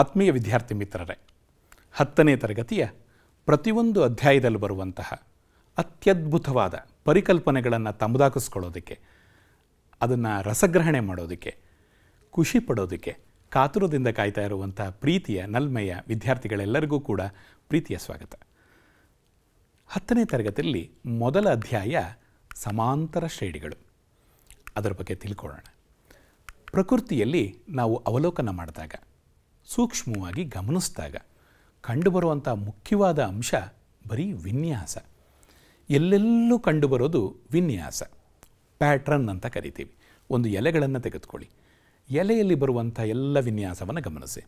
ಆತ್ಮೀಯ ವಿದ್ಯಾರ್ಥಿ ಮಿತ್ರರೇ ಹತ್ತನೇ ತರಗತಿಯ ಪ್ರತಿಯೊಂದು ಅಧ್ಯಾಯದಲ್ಲಿ ಬರುವಂತಹ ಅತ್ಯದ್ಭುತವಾದ ಪರಿಕಲ್ಪನೆಗಳನ್ನು ತಮ್ಮದಾಕಿಸ್ಕೊಳ್ಳೋದಕ್ಕೆ ಅದನ್ನು ರಸಗ್ರಹಣೆ ಮಾಡೋದಕ್ಕೆ ಖುಷಿ ಪಡೋದಕ್ಕೆ ಕಾತುರದಿಂದ ಕಾಯ್ತಾ ಇರುವಂತಹ ಪ್ರೀತಿಯ ನಲ್ಮೆಯ ವಿದ್ಯಾರ್ಥಿಗಳೆಲ್ಲರಿಗೂ ಕೂಡ ಪ್ರೀತಿಯ ಸ್ವಾಗತ ಹತ್ತನೇ ತರಗತಿಯಲ್ಲಿ ಮೊದಲ ಅಧ್ಯಾಯ ಸಮಾಂತರ ಶ್ರೇಣಿಗಳು ಅದರ ಬಗ್ಗೆ ತಿಳ್ಕೊಳ್ಳೋಣ ಪ್ರಕೃತಿಯಲ್ಲಿ ನಾವು ಅವಲೋಕನ ಮಾಡಿದಾಗ ಸೂಕ್ಷ್ಮವಾಗಿ ಗಮನಿಸಿದಾಗ ಕಂಡುಬರುವಂಥ ಮುಖ್ಯವಾದ ಅಂಶ ಬರೀ ವಿನ್ಯಾಸ ಎಲ್ಲೆಲ್ಲೂ ಕಂಡುಬರೋದು ವಿನ್ಯಾಸ ಪ್ಯಾಟ್ರನ್ ಅಂತ ಕರಿತೀವಿ ಒಂದು ಎಲೆಗಳನ್ನು ತೆಗೆದುಕೊಳ್ಳಿ ಎಲೆಯಲ್ಲಿ ಬರುವಂಥ ಎಲ್ಲ ವಿನ್ಯಾಸವನ್ನು ಗಮನಿಸಿ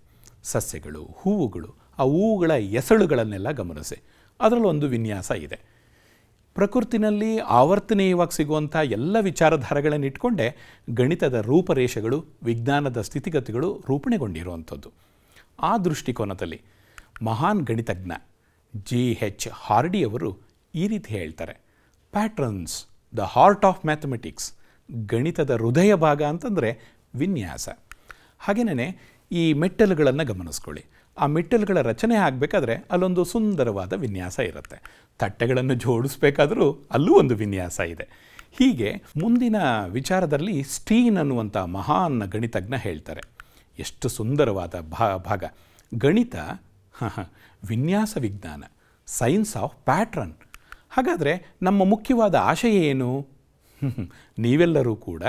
ಸಸ್ಯಗಳು ಹೂವುಗಳು ಆ ಹೂವುಗಳ ಎಸಳುಗಳನ್ನೆಲ್ಲ ಗಮನಿಸಿ ಅದರಲ್ಲೊಂದು ವಿನ್ಯಾಸ ಇದೆ ಪ್ರಕೃತಿನಲ್ಲಿ ಆವರ್ತನೀಯವಾಗಿ ಸಿಗುವಂಥ ಎಲ್ಲ ವಿಚಾರಧಾರೆಗಳನ್ನು ಇಟ್ಕೊಂಡೇ ಗಣಿತದ ರೂಪರೇಷೆಗಳು ವಿಜ್ಞಾನದ ಸ್ಥಿತಿಗತಿಗಳು ರೂಪಣೆಗೊಂಡಿರುವಂಥದ್ದು ಆ ದೃಷ್ಟಿಕೋನದಲ್ಲಿ ಮಹಾನ್ ಗಣಿತಜ್ಞ ಜಿ ಹೆಚ್ ಹಾರ್ಡಿಯವರು ಈ ರೀತಿ ಹೇಳ್ತಾರೆ patterns the heart of mathematics ಗಣಿತದ ಹೃದಯ ಭಾಗ ಅಂತಂದರೆ ವಿನ್ಯಾಸ ಹಾಗೆಯೇ ಈ ಮೆಟ್ಟಲುಗಳನ್ನು ಗಮನಿಸ್ಕೊಳ್ಳಿ ಆ ಮೆಟ್ಟಲುಗಳ ರಚನೆ ಆಗಬೇಕಾದ್ರೆ ಅಲ್ಲೊಂದು ಸುಂದರವಾದ ವಿನ್ಯಾಸ ಇರುತ್ತೆ ತಟ್ಟೆಗಳನ್ನು ಜೋಡಿಸ್ಬೇಕಾದರೂ ಅಲ್ಲೂ ಒಂದು ವಿನ್ಯಾಸ ಇದೆ ಹೀಗೆ ಮುಂದಿನ ವಿಚಾರದಲ್ಲಿ ಸ್ಟೀನ್ ಅನ್ನುವಂಥ ಮಹಾನ್ ಗಣಿತಜ್ಞ ಹೇಳ್ತಾರೆ ಎಷ್ಟು ಸುಂದರವಾದ ಭಾ ಭಾಗ ಗಣಿತ ವಿನ್ಯಾಸ ವಿಜ್ಞಾನ ಸೈನ್ಸ್ ಆಫ್ ಪ್ಯಾಟ್ರನ್ ಹಾಗಾದರೆ ನಮ್ಮ ಮುಖ್ಯವಾದ ಆಶಯ ಏನು ನೀವೆಲ್ಲರೂ ಕೂಡ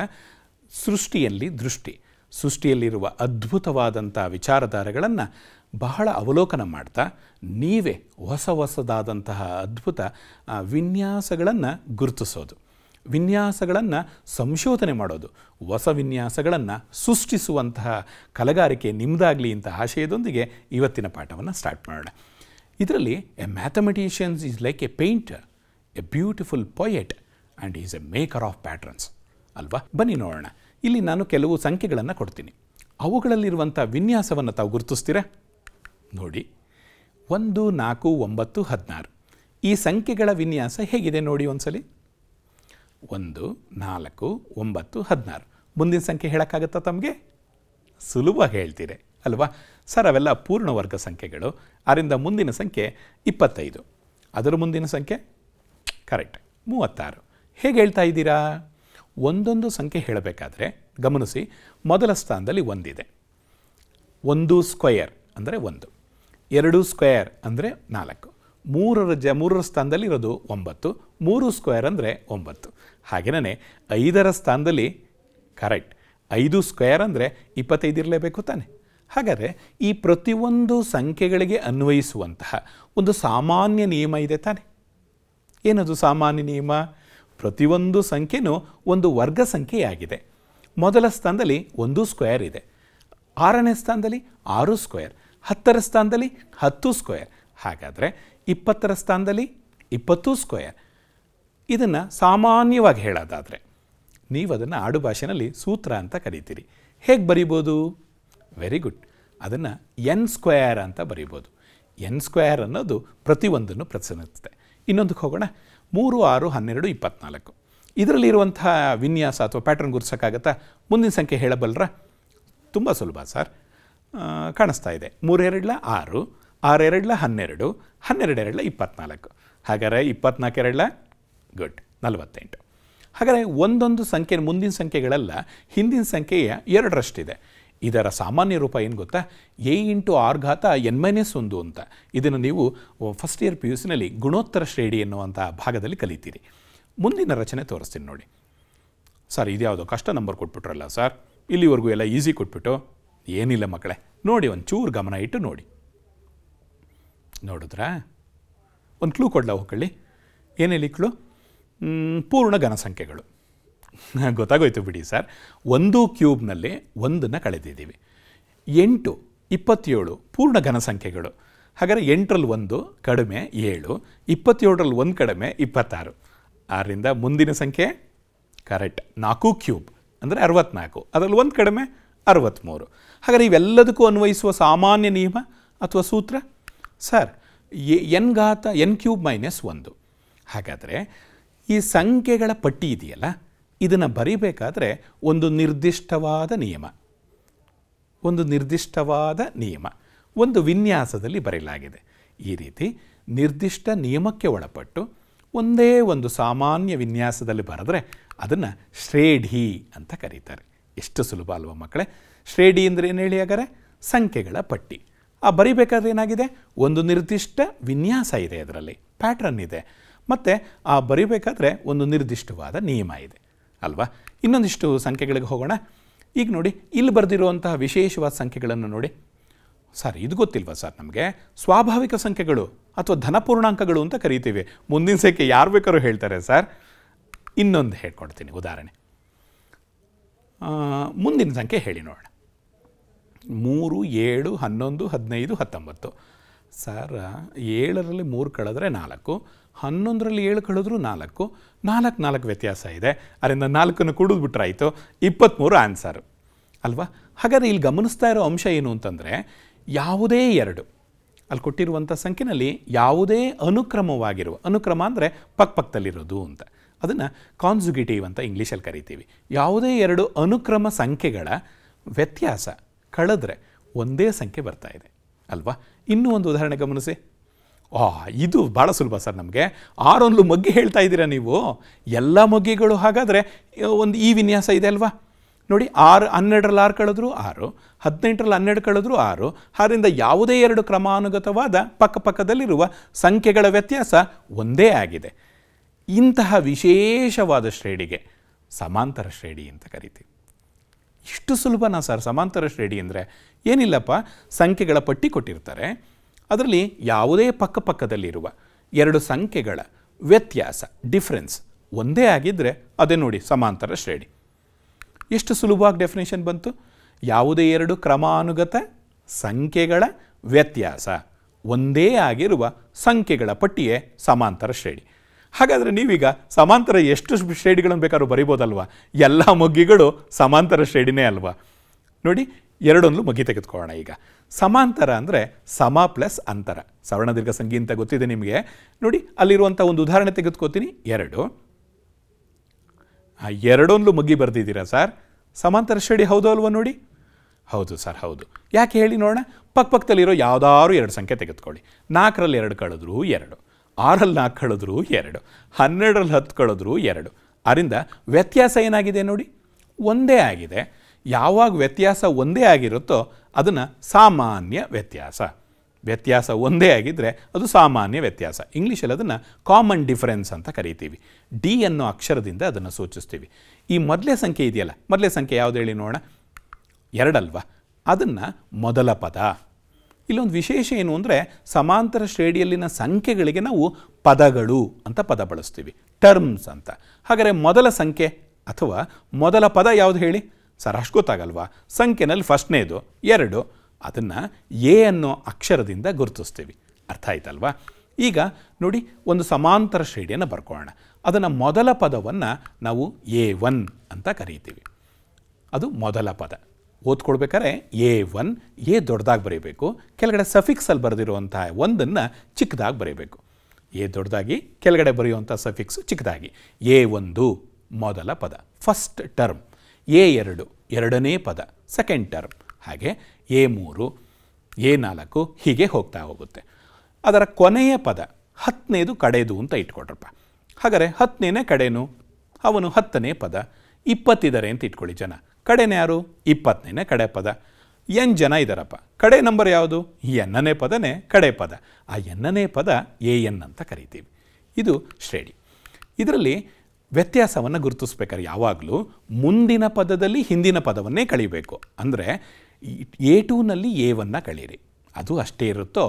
ಸೃಷ್ಟಿಯಲ್ಲಿ ದೃಷ್ಟಿ ಸೃಷ್ಟಿಯಲ್ಲಿರುವ ಅದ್ಭುತವಾದಂಥ ವಿಚಾರಧಾರೆಗಳನ್ನು ಬಹಳ ಅವಲೋಕನ ಮಾಡ್ತಾ ನೀವೇ ಹೊಸ ಹೊಸದಾದಂತಹ ಅದ್ಭುತ ವಿನ್ಯಾಸಗಳನ್ನು ಗುರುತಿಸೋದು ವಿನ್ಯಾಸಗಳನ್ನು ಸಂಶೋಧನೆ ಮಾಡೋದು ಹೊಸ ವಿನ್ಯಾಸಗಳನ್ನು ಸೃಷ್ಟಿಸುವಂತಹ ಕಲೆಗಾರಿಕೆ ನಿಮ್ಮದಾಗಲಿ ಇಂಥ ಆಶಯದೊಂದಿಗೆ ಇವತ್ತಿನ ಪಾಠವನ್ನು ಸ್ಟಾರ್ಟ್ ಮಾಡೋಣ ಇದರಲ್ಲಿ a mathematicians is like a painter a beautiful poet and is a maker of patterns ಅಲ್ವಾ ಬನ್ನಿ ನೋಡೋಣ ಇಲ್ಲಿ ನಾನು ಕೆಲವು ಸಂಖ್ಯೆಗಳನ್ನು ಕೊಡ್ತೀನಿ ಅವುಗಳಲ್ಲಿರುವಂಥ ವಿನ್ಯಾಸವನ್ನು ತಾವು ಗುರುತಿಸ್ತೀರಾ ನೋಡಿ ಒಂದು ನಾಲ್ಕು ಒಂಬತ್ತು ಹದಿನಾರು ಈ ಸಂಖ್ಯೆಗಳ ವಿನ್ಯಾಸ ಹೇಗಿದೆ ನೋಡಿ ಒಂದ್ಸಲಿ ಒಂದು ನಾಲ್ಕು ಒಂಬತ್ತು ಹದಿನಾರು ಮುಂದಿನ ಸಂಖ್ಯೆ ಹೇಳೋಕ್ಕಾಗತ್ತಾ ತಮಗೆ ಸುಲಭ ಹೇಳ್ತೀರಿ ಅಲ್ವಾ ಸರ್ ಅವೆಲ್ಲ ಪೂರ್ಣ ವರ್ಗ ಸಂಖ್ಯೆಗಳು ಅದರಿಂದ ಮುಂದಿನ ಸಂಖ್ಯೆ ಇಪ್ಪತ್ತೈದು ಅದರ ಮುಂದಿನ ಸಂಖ್ಯೆ ಕರೆಕ್ಟ್ ಮೂವತ್ತಾರು ಹೇಗೆ ಹೇಳ್ತಾ ಇದ್ದೀರಾ ಒಂದೊಂದು ಸಂಖ್ಯೆ ಹೇಳಬೇಕಾದ್ರೆ ಗಮನಿಸಿ ಮೊದಲ ಸ್ಥಾನದಲ್ಲಿ ಒಂದಿದೆ ಒಂದು ಸ್ಕ್ವಯರ್ ಅಂದರೆ ಒಂದು ಎರಡು ಸ್ಕ್ವಯರ್ ಅಂದರೆ ನಾಲ್ಕು ಮೂರರ ಜ ಮೂರರ ಸ್ಥಾನದಲ್ಲಿ ಇರೋದು ಒಂಬತ್ತು ಮೂರು ಸ್ಕ್ವೇರ್ ಅಂದರೆ ಒಂಬತ್ತು ಹಾಗೆಯೇ ಐದರ ಸ್ಥಾನದಲ್ಲಿ ಕರೆಕ್ಟ್ ಐದು ಸ್ಕ್ವೇರ್ ಅಂದರೆ ಇಪ್ಪತ್ತೈದು ಇರಲೇಬೇಕು ತಾನೆ ಹಾಗಾದರೆ ಈ ಪ್ರತಿಯೊಂದು ಸಂಖ್ಯೆಗಳಿಗೆ ಅನ್ವಯಿಸುವಂತಹ ಒಂದು ಸಾಮಾನ್ಯ ನಿಯಮ ಇದೆ ತಾನೆ ಏನದು ಸಾಮಾನ್ಯ ನಿಯಮ ಪ್ರತಿಯೊಂದು ಸಂಖ್ಯೆನೂ ಒಂದು ವರ್ಗ ಸಂಖ್ಯೆಯಾಗಿದೆ ಮೊದಲ ಸ್ಥಾನದಲ್ಲಿ ಒಂದು ಸ್ಕ್ವೇರ್ ಇದೆ ಆರನೇ ಸ್ಥಾನದಲ್ಲಿ ಆರು ಸ್ಕ್ವೇರ್ ಹತ್ತರ ಸ್ಥಾನದಲ್ಲಿ ಹತ್ತು ಸ್ಕ್ವೇರ್ ಹಾಗಾದರೆ ಇಪ್ಪತ್ತರ ಸ್ಥಾನದಲ್ಲಿ ಇಪ್ಪತ್ತು ಸ್ಕ್ವಯರ್ ಇದನ್ನು ಸಾಮಾನ್ಯವಾಗಿ ಹೇಳೋದಾದರೆ ನೀವು ಅದನ್ನು ಆಡು ಸೂತ್ರ ಅಂತ ಕರಿತೀರಿ ಹೇಗೆ ಬರಿಬೋದು ವೆರಿ ಗುಡ್ ಅದನ್ನು ಎನ್ ಸ್ಕ್ವಯರ್ ಅಂತ ಬರಿಬೋದು ಎನ್ ಸ್ಕ್ವಯರ್ ಅನ್ನೋದು ಪ್ರತಿಯೊಂದನ್ನು ಪ್ರತಿನಿಧಿಸುತ್ತೆ ಇನ್ನೊಂದಕ್ಕೆ ಹೋಗೋಣ ಮೂರು ಆರು ಹನ್ನೆರಡು ಇಪ್ಪತ್ನಾಲ್ಕು ಇದರಲ್ಲಿರುವಂತಹ ವಿನ್ಯಾಸ ಅಥವಾ ಪ್ಯಾಟರ್ನ್ ಗುರ್ಸೋಕ್ಕಾಗತ್ತಾ ಮುಂದಿನ ಸಂಖ್ಯೆ ಹೇಳಬಲ್ಲರ ತುಂಬ ಸುಲಭ ಸರ್ ಕಾಣಿಸ್ತಾ ಇದೆ ಮೂರೆರಡಲ ಆರು ಆರೆರಡ್ಲ ಹನ್ನೆರಡು ಹನ್ನೆರಡೆರಡ್ಲ ಇಪ್ಪತ್ನಾಲ್ಕು ಹಾಗಾದರೆ ಇಪ್ಪತ್ನಾಲ್ಕೆರಡ್ಲ ಗುಡ್ ನಲವತ್ತೆಂಟು ಹಾಗಾದರೆ ಒಂದೊಂದು ಸಂಖ್ಯೆ ಮುಂದಿನ ಸಂಖ್ಯೆಗಳೆಲ್ಲ ಹಿಂದಿನ ಸಂಖ್ಯೆಯ ಎರಡರಷ್ಟಿದೆ ಇದರ ಸಾಮಾನ್ಯ ರೂಪ ಏನು ಗೊತ್ತಾ ಎ ಇಂಟು ಆರ್ ಘಾತ ಎನ್ ಮೈನಸ್ ಒಂದು ಅಂತ ಇದನ್ನು ನೀವು ಫಸ್ಟ್ ಇಯರ್ ಪಿ ಯು ಸಿನಲ್ಲಿ ಗುಣೋತ್ತರ ಶ್ರೇಣಿ ಎನ್ನುವಂಥ ಭಾಗದಲ್ಲಿ ಕಲಿತೀರಿ ಮುಂದಿನ ರಚನೆ ತೋರಿಸ್ತೀನಿ ನೋಡಿ ಸರ್ ಇದ್ಯಾವುದೋ ಕಷ್ಟ ನಂಬರ್ ಕೊಟ್ಬಿಟ್ರಲ್ಲ ಸರ್ ಇಲ್ಲಿವರೆಗೂ ಎಲ್ಲ ಈಸಿ ಕೊಟ್ಬಿಟ್ಟು ಏನಿಲ್ಲ ಮಕ್ಕಳೇ ನೋಡಿ ಒಂಚೂರು ಗಮನ ಇಟ್ಟು ನೋಡಿ ನೋಡಿದ್ರಾ ಒಂದು ಕ್ಲೂ ಕೊಡ್ಲಾ ಹೋಗ್ಕೊಳ್ಳಿ ಏನೇಳಿ ಕ್ಲೂ ಪೂರ್ಣ ಘನಸಂಖ್ಯೆಗಳು ಗೊತ್ತಾಗೋಯ್ತು ಬಿಡಿ ಸರ್ ಒಂದು ಕ್ಯೂಬ್ನಲ್ಲಿ ಒಂದನ್ನು ಕಳೆದಿದ್ದೀವಿ ಎಂಟು ಇಪ್ಪತ್ತೇಳು ಪೂರ್ಣ ಘನಸಂಖ್ಯೆಗಳು ಹಾಗಾದರೆ ಎಂಟರಲ್ಲಿ ಒಂದು ಕಡಿಮೆ ಏಳು ಇಪ್ಪತ್ತೇಳರಲ್ಲಿ ಒಂದು ಕಡಿಮೆ ಇಪ್ಪತ್ತಾರು ಆರಿಂದ ಮುಂದಿನ ಸಂಖ್ಯೆ ಕರೆಕ್ಟ್ ನಾಲ್ಕು ಕ್ಯೂಬ್ ಅಂದರೆ ಅರವತ್ನಾಲ್ಕು ಅದರಲ್ಲಿ ಒಂದು ಕಡಿಮೆ ಅರವತ್ತ್ಮೂರು ಹಾಗಾದರೆ ಇವೆಲ್ಲದಕ್ಕೂ ಅನ್ವಯಿಸುವ ಸಾಮಾನ್ಯ ನಿಯಮ ಅಥವಾ ಸೂತ್ರ ಸರ್ ಎನ್ ಘಾತ ಎನ್ ಕ್ಯೂಬ್ ಮೈನಸ್ ಒಂದು ಹಾಗಾದರೆ ಈ ಸಂಖ್ಯೆಗಳ ಪಟ್ಟಿ ಇದೆಯಲ್ಲ ಇದನ್ನು ಬರೀಬೇಕಾದ್ರೆ ಒಂದು ನಿರ್ದಿಷ್ಟವಾದ ನಿಯಮ ಒಂದು ನಿರ್ದಿಷ್ಟವಾದ ನಿಯಮ ಒಂದು ವಿನ್ಯಾಸದಲ್ಲಿ ಬರೆಯಲಾಗಿದೆ ಈ ರೀತಿ ನಿರ್ದಿಷ್ಟ ನಿಯಮಕ್ಕೆ ಒಳಪಟ್ಟು ಒಂದೇ ಒಂದು ಸಾಮಾನ್ಯ ವಿನ್ಯಾಸದಲ್ಲಿ ಬರೆದ್ರೆ ಅದನ್ನು ಶ್ರೇಢಿ ಅಂತ ಕರೀತಾರೆ ಎಷ್ಟು ಸುಲಭ ಅಲ್ವ ಮಕ್ಕಳೇ ಶ್ರೇಢಿ ಅಂದರೆ ಏನು ಹೇಳಿ ಹಾಗಾದರೆ ಸಂಖ್ಯೆಗಳ ಪಟ್ಟಿ ಆ ಬರಿಬೇಕಾದ್ರೆ ಏನಾಗಿದೆ ಒಂದು ನಿರ್ದಿಷ್ಟ ವಿನ್ಯಾಸ ಇದೆ ಅದರಲ್ಲಿ ಪ್ಯಾಟ್ರನ್ ಇದೆ ಮತ್ತು ಆ ಬರಿಬೇಕಾದ್ರೆ ಒಂದು ನಿರ್ದಿಷ್ಟವಾದ ನಿಯಮ ಇದೆ ಅಲ್ವಾ ಇನ್ನೊಂದಿಷ್ಟು ಸಂಖ್ಯೆಗಳಿಗೆ ಹೋಗೋಣ ಈಗ ನೋಡಿ ಇಲ್ಲಿ ಬರೆದಿರುವಂತಹ ವಿಶೇಷವಾದ ಸಂಖ್ಯೆಗಳನ್ನು ನೋಡಿ ಸರ್ ಇದು ಗೊತ್ತಿಲ್ವಾ ಸರ್ ನಮಗೆ ಸ್ವಾಭಾವಿಕ ಸಂಖ್ಯೆಗಳು ಅಥವಾ ಧನಪೂರ್ಣಾಂಕಗಳು ಅಂತ ಕರಿತೀವಿ ಮುಂದಿನ ಸಂಖ್ಯೆ ಯಾರು ಬೇಕಾದ್ರೂ ಹೇಳ್ತಾರೆ ಸರ್ ಇನ್ನೊಂದು ಹೇಳ್ಕೊಡ್ತೀನಿ ಉದಾಹರಣೆ ಮುಂದಿನ ಸಂಖ್ಯೆ ಹೇಳಿ ನೋಡೋಣ ಮೂರು ಏಳು ಹನ್ನೊಂದು ಹದಿನೈದು ಹತ್ತೊಂಬತ್ತು ಸರ್ ಏಳರಲ್ಲಿ ಮೂರು ಕಳೆದ್ರೆ ನಾಲ್ಕು ಹನ್ನೊಂದರಲ್ಲಿ ಏಳು ಕಳೆದ್ರೂ ನಾಲ್ಕು ನಾಲ್ಕು ನಾಲ್ಕು ವ್ಯತ್ಯಾಸ ಇದೆ ಅದರಿಂದ ನಾಲ್ಕನ್ನು ಕೂಡಿದ್ಬಿಟ್ರಾಯಿತು ಇಪ್ಪತ್ತ್ಮೂರು ಆನ್ಸರ್ ಅಲ್ವಾ ಹಾಗಾದರೆ ಇಲ್ಲಿ ಗಮನಿಸ್ತಾ ಇರೋ ಅಂಶ ಏನು ಅಂತಂದರೆ ಯಾವುದೇ ಎರಡು ಅಲ್ಲಿ ಕೊಟ್ಟಿರುವಂಥ ಸಂಖ್ಯೆನಲ್ಲಿ ಯಾವುದೇ ಅನುಕ್ರಮವಾಗಿರುವ ಅನುಕ್ರಮ ಅಂದರೆ ಪಕ್ಕಪಕ್ಕದಲ್ಲಿರೋದು ಅಂತ ಅದನ್ನು ಕಾನ್ಸುಗಿಟಿವ್ ಅಂತ ಇಂಗ್ಲೀಷಲ್ಲಿ ಕರಿತೀವಿ ಯಾವುದೇ ಎರಡು ಅನುಕ್ರಮ ಸಂಖ್ಯೆಗಳ ವ್ಯತ್ಯಾಸ ಕಳೆದ್ರೆ ಒಂದೇ ಸಂಖ್ಯೆ ಬರ್ತಾ ಇದೆ ಅಲ್ವಾ ಇನ್ನೂ ಒಂದು ಉದಾಹರಣೆ ಗಮನಿಸಿ ಆ ಇದು ಭಾಳ ಸುಲಭ ಸರ್ ನಮಗೆ ಆರೊಂದು ಮೊಗ್ಗಿ ಹೇಳ್ತಾ ಇದ್ದೀರಾ ನೀವು ಎಲ್ಲ ಮೊಗ್ಗೆಗಳು ಹಾಗಾದರೆ ಒಂದು ಈ ವಿನ್ಯಾಸ ಇದೆ ಅಲ್ವಾ ನೋಡಿ ಆರು ಹನ್ನೆರಡರಲ್ಲಿ ಆರು ಕಳೆದ್ರು ಆರು ಹದಿನೆಂಟರಲ್ಲಿ ಹನ್ನೆರಡು ಕಳೆದ್ರು ಆರು ಆದ್ದರಿಂದ ಯಾವುದೇ ಎರಡು ಕ್ರಮಾನುಗತವಾದ ಪಕ್ಕಪಕ್ಕದಲ್ಲಿರುವ ಸಂಖ್ಯೆಗಳ ವ್ಯತ್ಯಾಸ ಒಂದೇ ಆಗಿದೆ ಇಂತಹ ವಿಶೇಷವಾದ ಶ್ರೇಣಿಗೆ ಸಮಾಂತರ ಶ್ರೇಣಿ ಅಂತ ಕರಿತೀವಿ ಇಷ್ಟು ಸುಲಭನಾ ಸರ್ ಸಮಾಂತರ ಶ್ರೇಣಿ ಅಂದರೆ ಏನಿಲ್ಲಪ್ಪ ಸಂಖ್ಯೆಗಳ ಪಟ್ಟಿ ಕೊಟ್ಟಿರ್ತಾರೆ ಅದರಲ್ಲಿ ಯಾವುದೇ ಪಕ್ಕಪಕ್ಕದಲ್ಲಿರುವ ಎರಡು ಸಂಖ್ಯೆಗಳ ವ್ಯತ್ಯಾಸ ಡಿಫ್ರೆನ್ಸ್ ಒಂದೇ ಆಗಿದ್ದರೆ ಅದೇ ನೋಡಿ ಸಮಾಂತರ ಶ್ರೇಣಿ ಎಷ್ಟು ಸುಲಭವಾಗಿ ಡೆಫಿನೇಷನ್ ಬಂತು ಯಾವುದೇ ಎರಡು ಕ್ರಮಾನುಗತ ಸಂಖ್ಯೆಗಳ ವ್ಯತ್ಯಾಸ ಒಂದೇ ಆಗಿರುವ ಸಂಖ್ಯೆಗಳ ಪಟ್ಟಿಯೇ ಸಮಾಂತರ ಶ್ರೇಣಿ ಹಾಗಾದರೆ ನೀವೀಗ ಸಮಾಂತರ ಎಷ್ಟು ಶ್ರೇಡಿಗಳನ್ನು ಬೇಕಾದ್ರೂ ಬರಿಬೋದಲ್ವಾ ಎಲ್ಲ ಮೊಗ್ಗಿಗಳು ಸಮಾಂತರ ಶ್ರೇಡಿನೇ ಅಲ್ವಾ ನೋಡಿ ಎರಡೊಂದು ಮಗ್ಗಿ ತೆಗೆದುಕೊಳ್ಳೋಣ ಈಗ ಸಮಾಂತರ ಅಂದರೆ ಸಮ ಪ್ಲಸ್ ಅಂತರ ದೀರ್ಘ ಸಂಗಿ ಅಂತ ಗೊತ್ತಿದೆ ನಿಮಗೆ ನೋಡಿ ಅಲ್ಲಿರುವಂಥ ಒಂದು ಉದಾಹರಣೆ ತೆಗೆದುಕೋತೀನಿ ಎರಡು ಎರಡೊಂದು ಮಗ್ಗಿ ಬರೆದಿದ್ದೀರಾ ಸರ್ ಸಮಾಂತರ ಶ್ರೇಡಿ ಹೌದು ಅಲ್ವಾ ನೋಡಿ ಹೌದು ಸರ್ ಹೌದು ಯಾಕೆ ಹೇಳಿ ನೋಡೋಣ ಪಕ್ಕಪಕ್ಕದಲ್ಲಿರೋ ಯಾವುದಾದ್ರು ಎರಡು ಸಂಖ್ಯೆ ತೆಗೆದುಕೊಳ್ಳಿ ನಾಲ್ಕರಲ್ಲಿ ಎರಡು ಕಳೆದ್ರು ಎರಡು ಆರಲ್ಲಿ ನಾಲ್ಕು ಕಳೆದ್ರು ಎರಡು ಹನ್ನೆರಡರಲ್ಲಿ ಹತ್ತು ಕಳೆದ್ರು ಎರಡು ಆದ್ದರಿಂದ ವ್ಯತ್ಯಾಸ ಏನಾಗಿದೆ ನೋಡಿ ಒಂದೇ ಆಗಿದೆ ಯಾವಾಗ ವ್ಯತ್ಯಾಸ ಒಂದೇ ಆಗಿರುತ್ತೋ ಅದನ್ನು ಸಾಮಾನ್ಯ ವ್ಯತ್ಯಾಸ ವ್ಯತ್ಯಾಸ ಒಂದೇ ಆಗಿದ್ದರೆ ಅದು ಸಾಮಾನ್ಯ ವ್ಯತ್ಯಾಸ ಇಂಗ್ಲೀಷಲ್ಲಿ ಅದನ್ನು ಕಾಮನ್ ಡಿಫರೆನ್ಸ್ ಅಂತ ಕರಿತೀವಿ ಡಿ ಅನ್ನೋ ಅಕ್ಷರದಿಂದ ಅದನ್ನು ಸೂಚಿಸ್ತೀವಿ ಈ ಮೊದಲೇ ಸಂಖ್ಯೆ ಇದೆಯಲ್ಲ ಮೊದಲೇ ಸಂಖ್ಯೆ ಯಾವುದು ಹೇಳಿ ನೋಡೋಣ ಎರಡಲ್ವ ಅದನ್ನು ಮೊದಲ ಪದ ಇಲ್ಲೊಂದು ವಿಶೇಷ ಏನು ಅಂದರೆ ಸಮಾಂತರ ಶ್ರೇಣಿಯಲ್ಲಿನ ಸಂಖ್ಯೆಗಳಿಗೆ ನಾವು ಪದಗಳು ಅಂತ ಪದ ಬಳಸ್ತೀವಿ ಟರ್ಮ್ಸ್ ಅಂತ ಹಾಗಾದರೆ ಮೊದಲ ಸಂಖ್ಯೆ ಅಥವಾ ಮೊದಲ ಪದ ಯಾವುದು ಹೇಳಿ ಸರ್ ಅಷ್ಟು ಗೊತ್ತಾಗಲ್ವಾ ಸಂಖ್ಯೆನಲ್ಲಿ ಫಸ್ಟ್ನೇದು ಎರಡು ಅದನ್ನು ಎ ಅನ್ನೋ ಅಕ್ಷರದಿಂದ ಗುರುತಿಸ್ತೀವಿ ಅರ್ಥ ಆಯ್ತಲ್ವಾ ಈಗ ನೋಡಿ ಒಂದು ಸಮಾಂತರ ಶ್ರೇಣಿಯನ್ನು ಬರ್ಕೊಳ್ಳೋಣ ಅದನ್ನು ಮೊದಲ ಪದವನ್ನು ನಾವು ಎ ಒನ್ ಅಂತ ಕರೀತೀವಿ ಅದು ಮೊದಲ ಪದ ಓದ್ಕೊಳ್ಬೇಕಾದ್ರೆ ಎ ಒನ್ ಎ ದೊಡ್ಡದಾಗಿ ಬರೀಬೇಕು ಕೆಳಗಡೆ ಸಫಿಕ್ಸಲ್ಲಿ ಬರೆದಿರುವಂತಹ ಒಂದನ್ನು ಚಿಕ್ಕದಾಗಿ ಬರೀಬೇಕು ಎ ದೊಡ್ಡದಾಗಿ ಕೆಳಗಡೆ ಬರೆಯುವಂಥ ಸಫಿಕ್ಸ್ ಚಿಕ್ಕದಾಗಿ ಎ ಒಂದು ಮೊದಲ ಪದ ಫಸ್ಟ್ ಟರ್ಮ್ ಎ ಎರಡು ಎರಡನೇ ಪದ ಸೆಕೆಂಡ್ ಟರ್ಮ್ ಹಾಗೆ ಎ ಮೂರು ಎ ನಾಲ್ಕು ಹೀಗೆ ಹೋಗ್ತಾ ಹೋಗುತ್ತೆ ಅದರ ಕೊನೆಯ ಪದ ಹತ್ತನೇದು ಕಡೆದು ಅಂತ ಇಟ್ಕೊಟ್ರಪ್ಪ ಹಾಗಾದರೆ ಹತ್ತನೇನೇ ಕಡೆಯೂ ಅವನು ಹತ್ತನೇ ಪದ ಇಪ್ಪತ್ತಿದ್ದಾರೆ ಅಂತ ಇಟ್ಕೊಳ್ಳಿ ಜನ ಕಡೆನೇ ಯಾರು ಇಪ್ಪತ್ತನೇ ಕಡೆ ಪದ ಎನ್ ಜನ ಇದ್ದಾರಪ್ಪ ಕಡೆ ನಂಬರ್ ಯಾವುದು ಎನ್ನನೇ ಪದನೇ ಕಡೆ ಪದ ಆ ಎನ್ನನೇ ಪದ ಎ ಎನ್ ಅಂತ ಕರಿತೀವಿ ಇದು ಶ್ರೇಣಿ ಇದರಲ್ಲಿ ವ್ಯತ್ಯಾಸವನ್ನು ಗುರುತಿಸ್ಬೇಕಾದ್ರೆ ಯಾವಾಗಲೂ ಮುಂದಿನ ಪದದಲ್ಲಿ ಹಿಂದಿನ ಪದವನ್ನೇ ಕಳಿಬೇಕು ಅಂದರೆ ಎ ಟೂನಲ್ಲಿ ಎವನ್ನು ಕಳೀರಿ ಅದು ಅಷ್ಟೇ ಇರುತ್ತೋ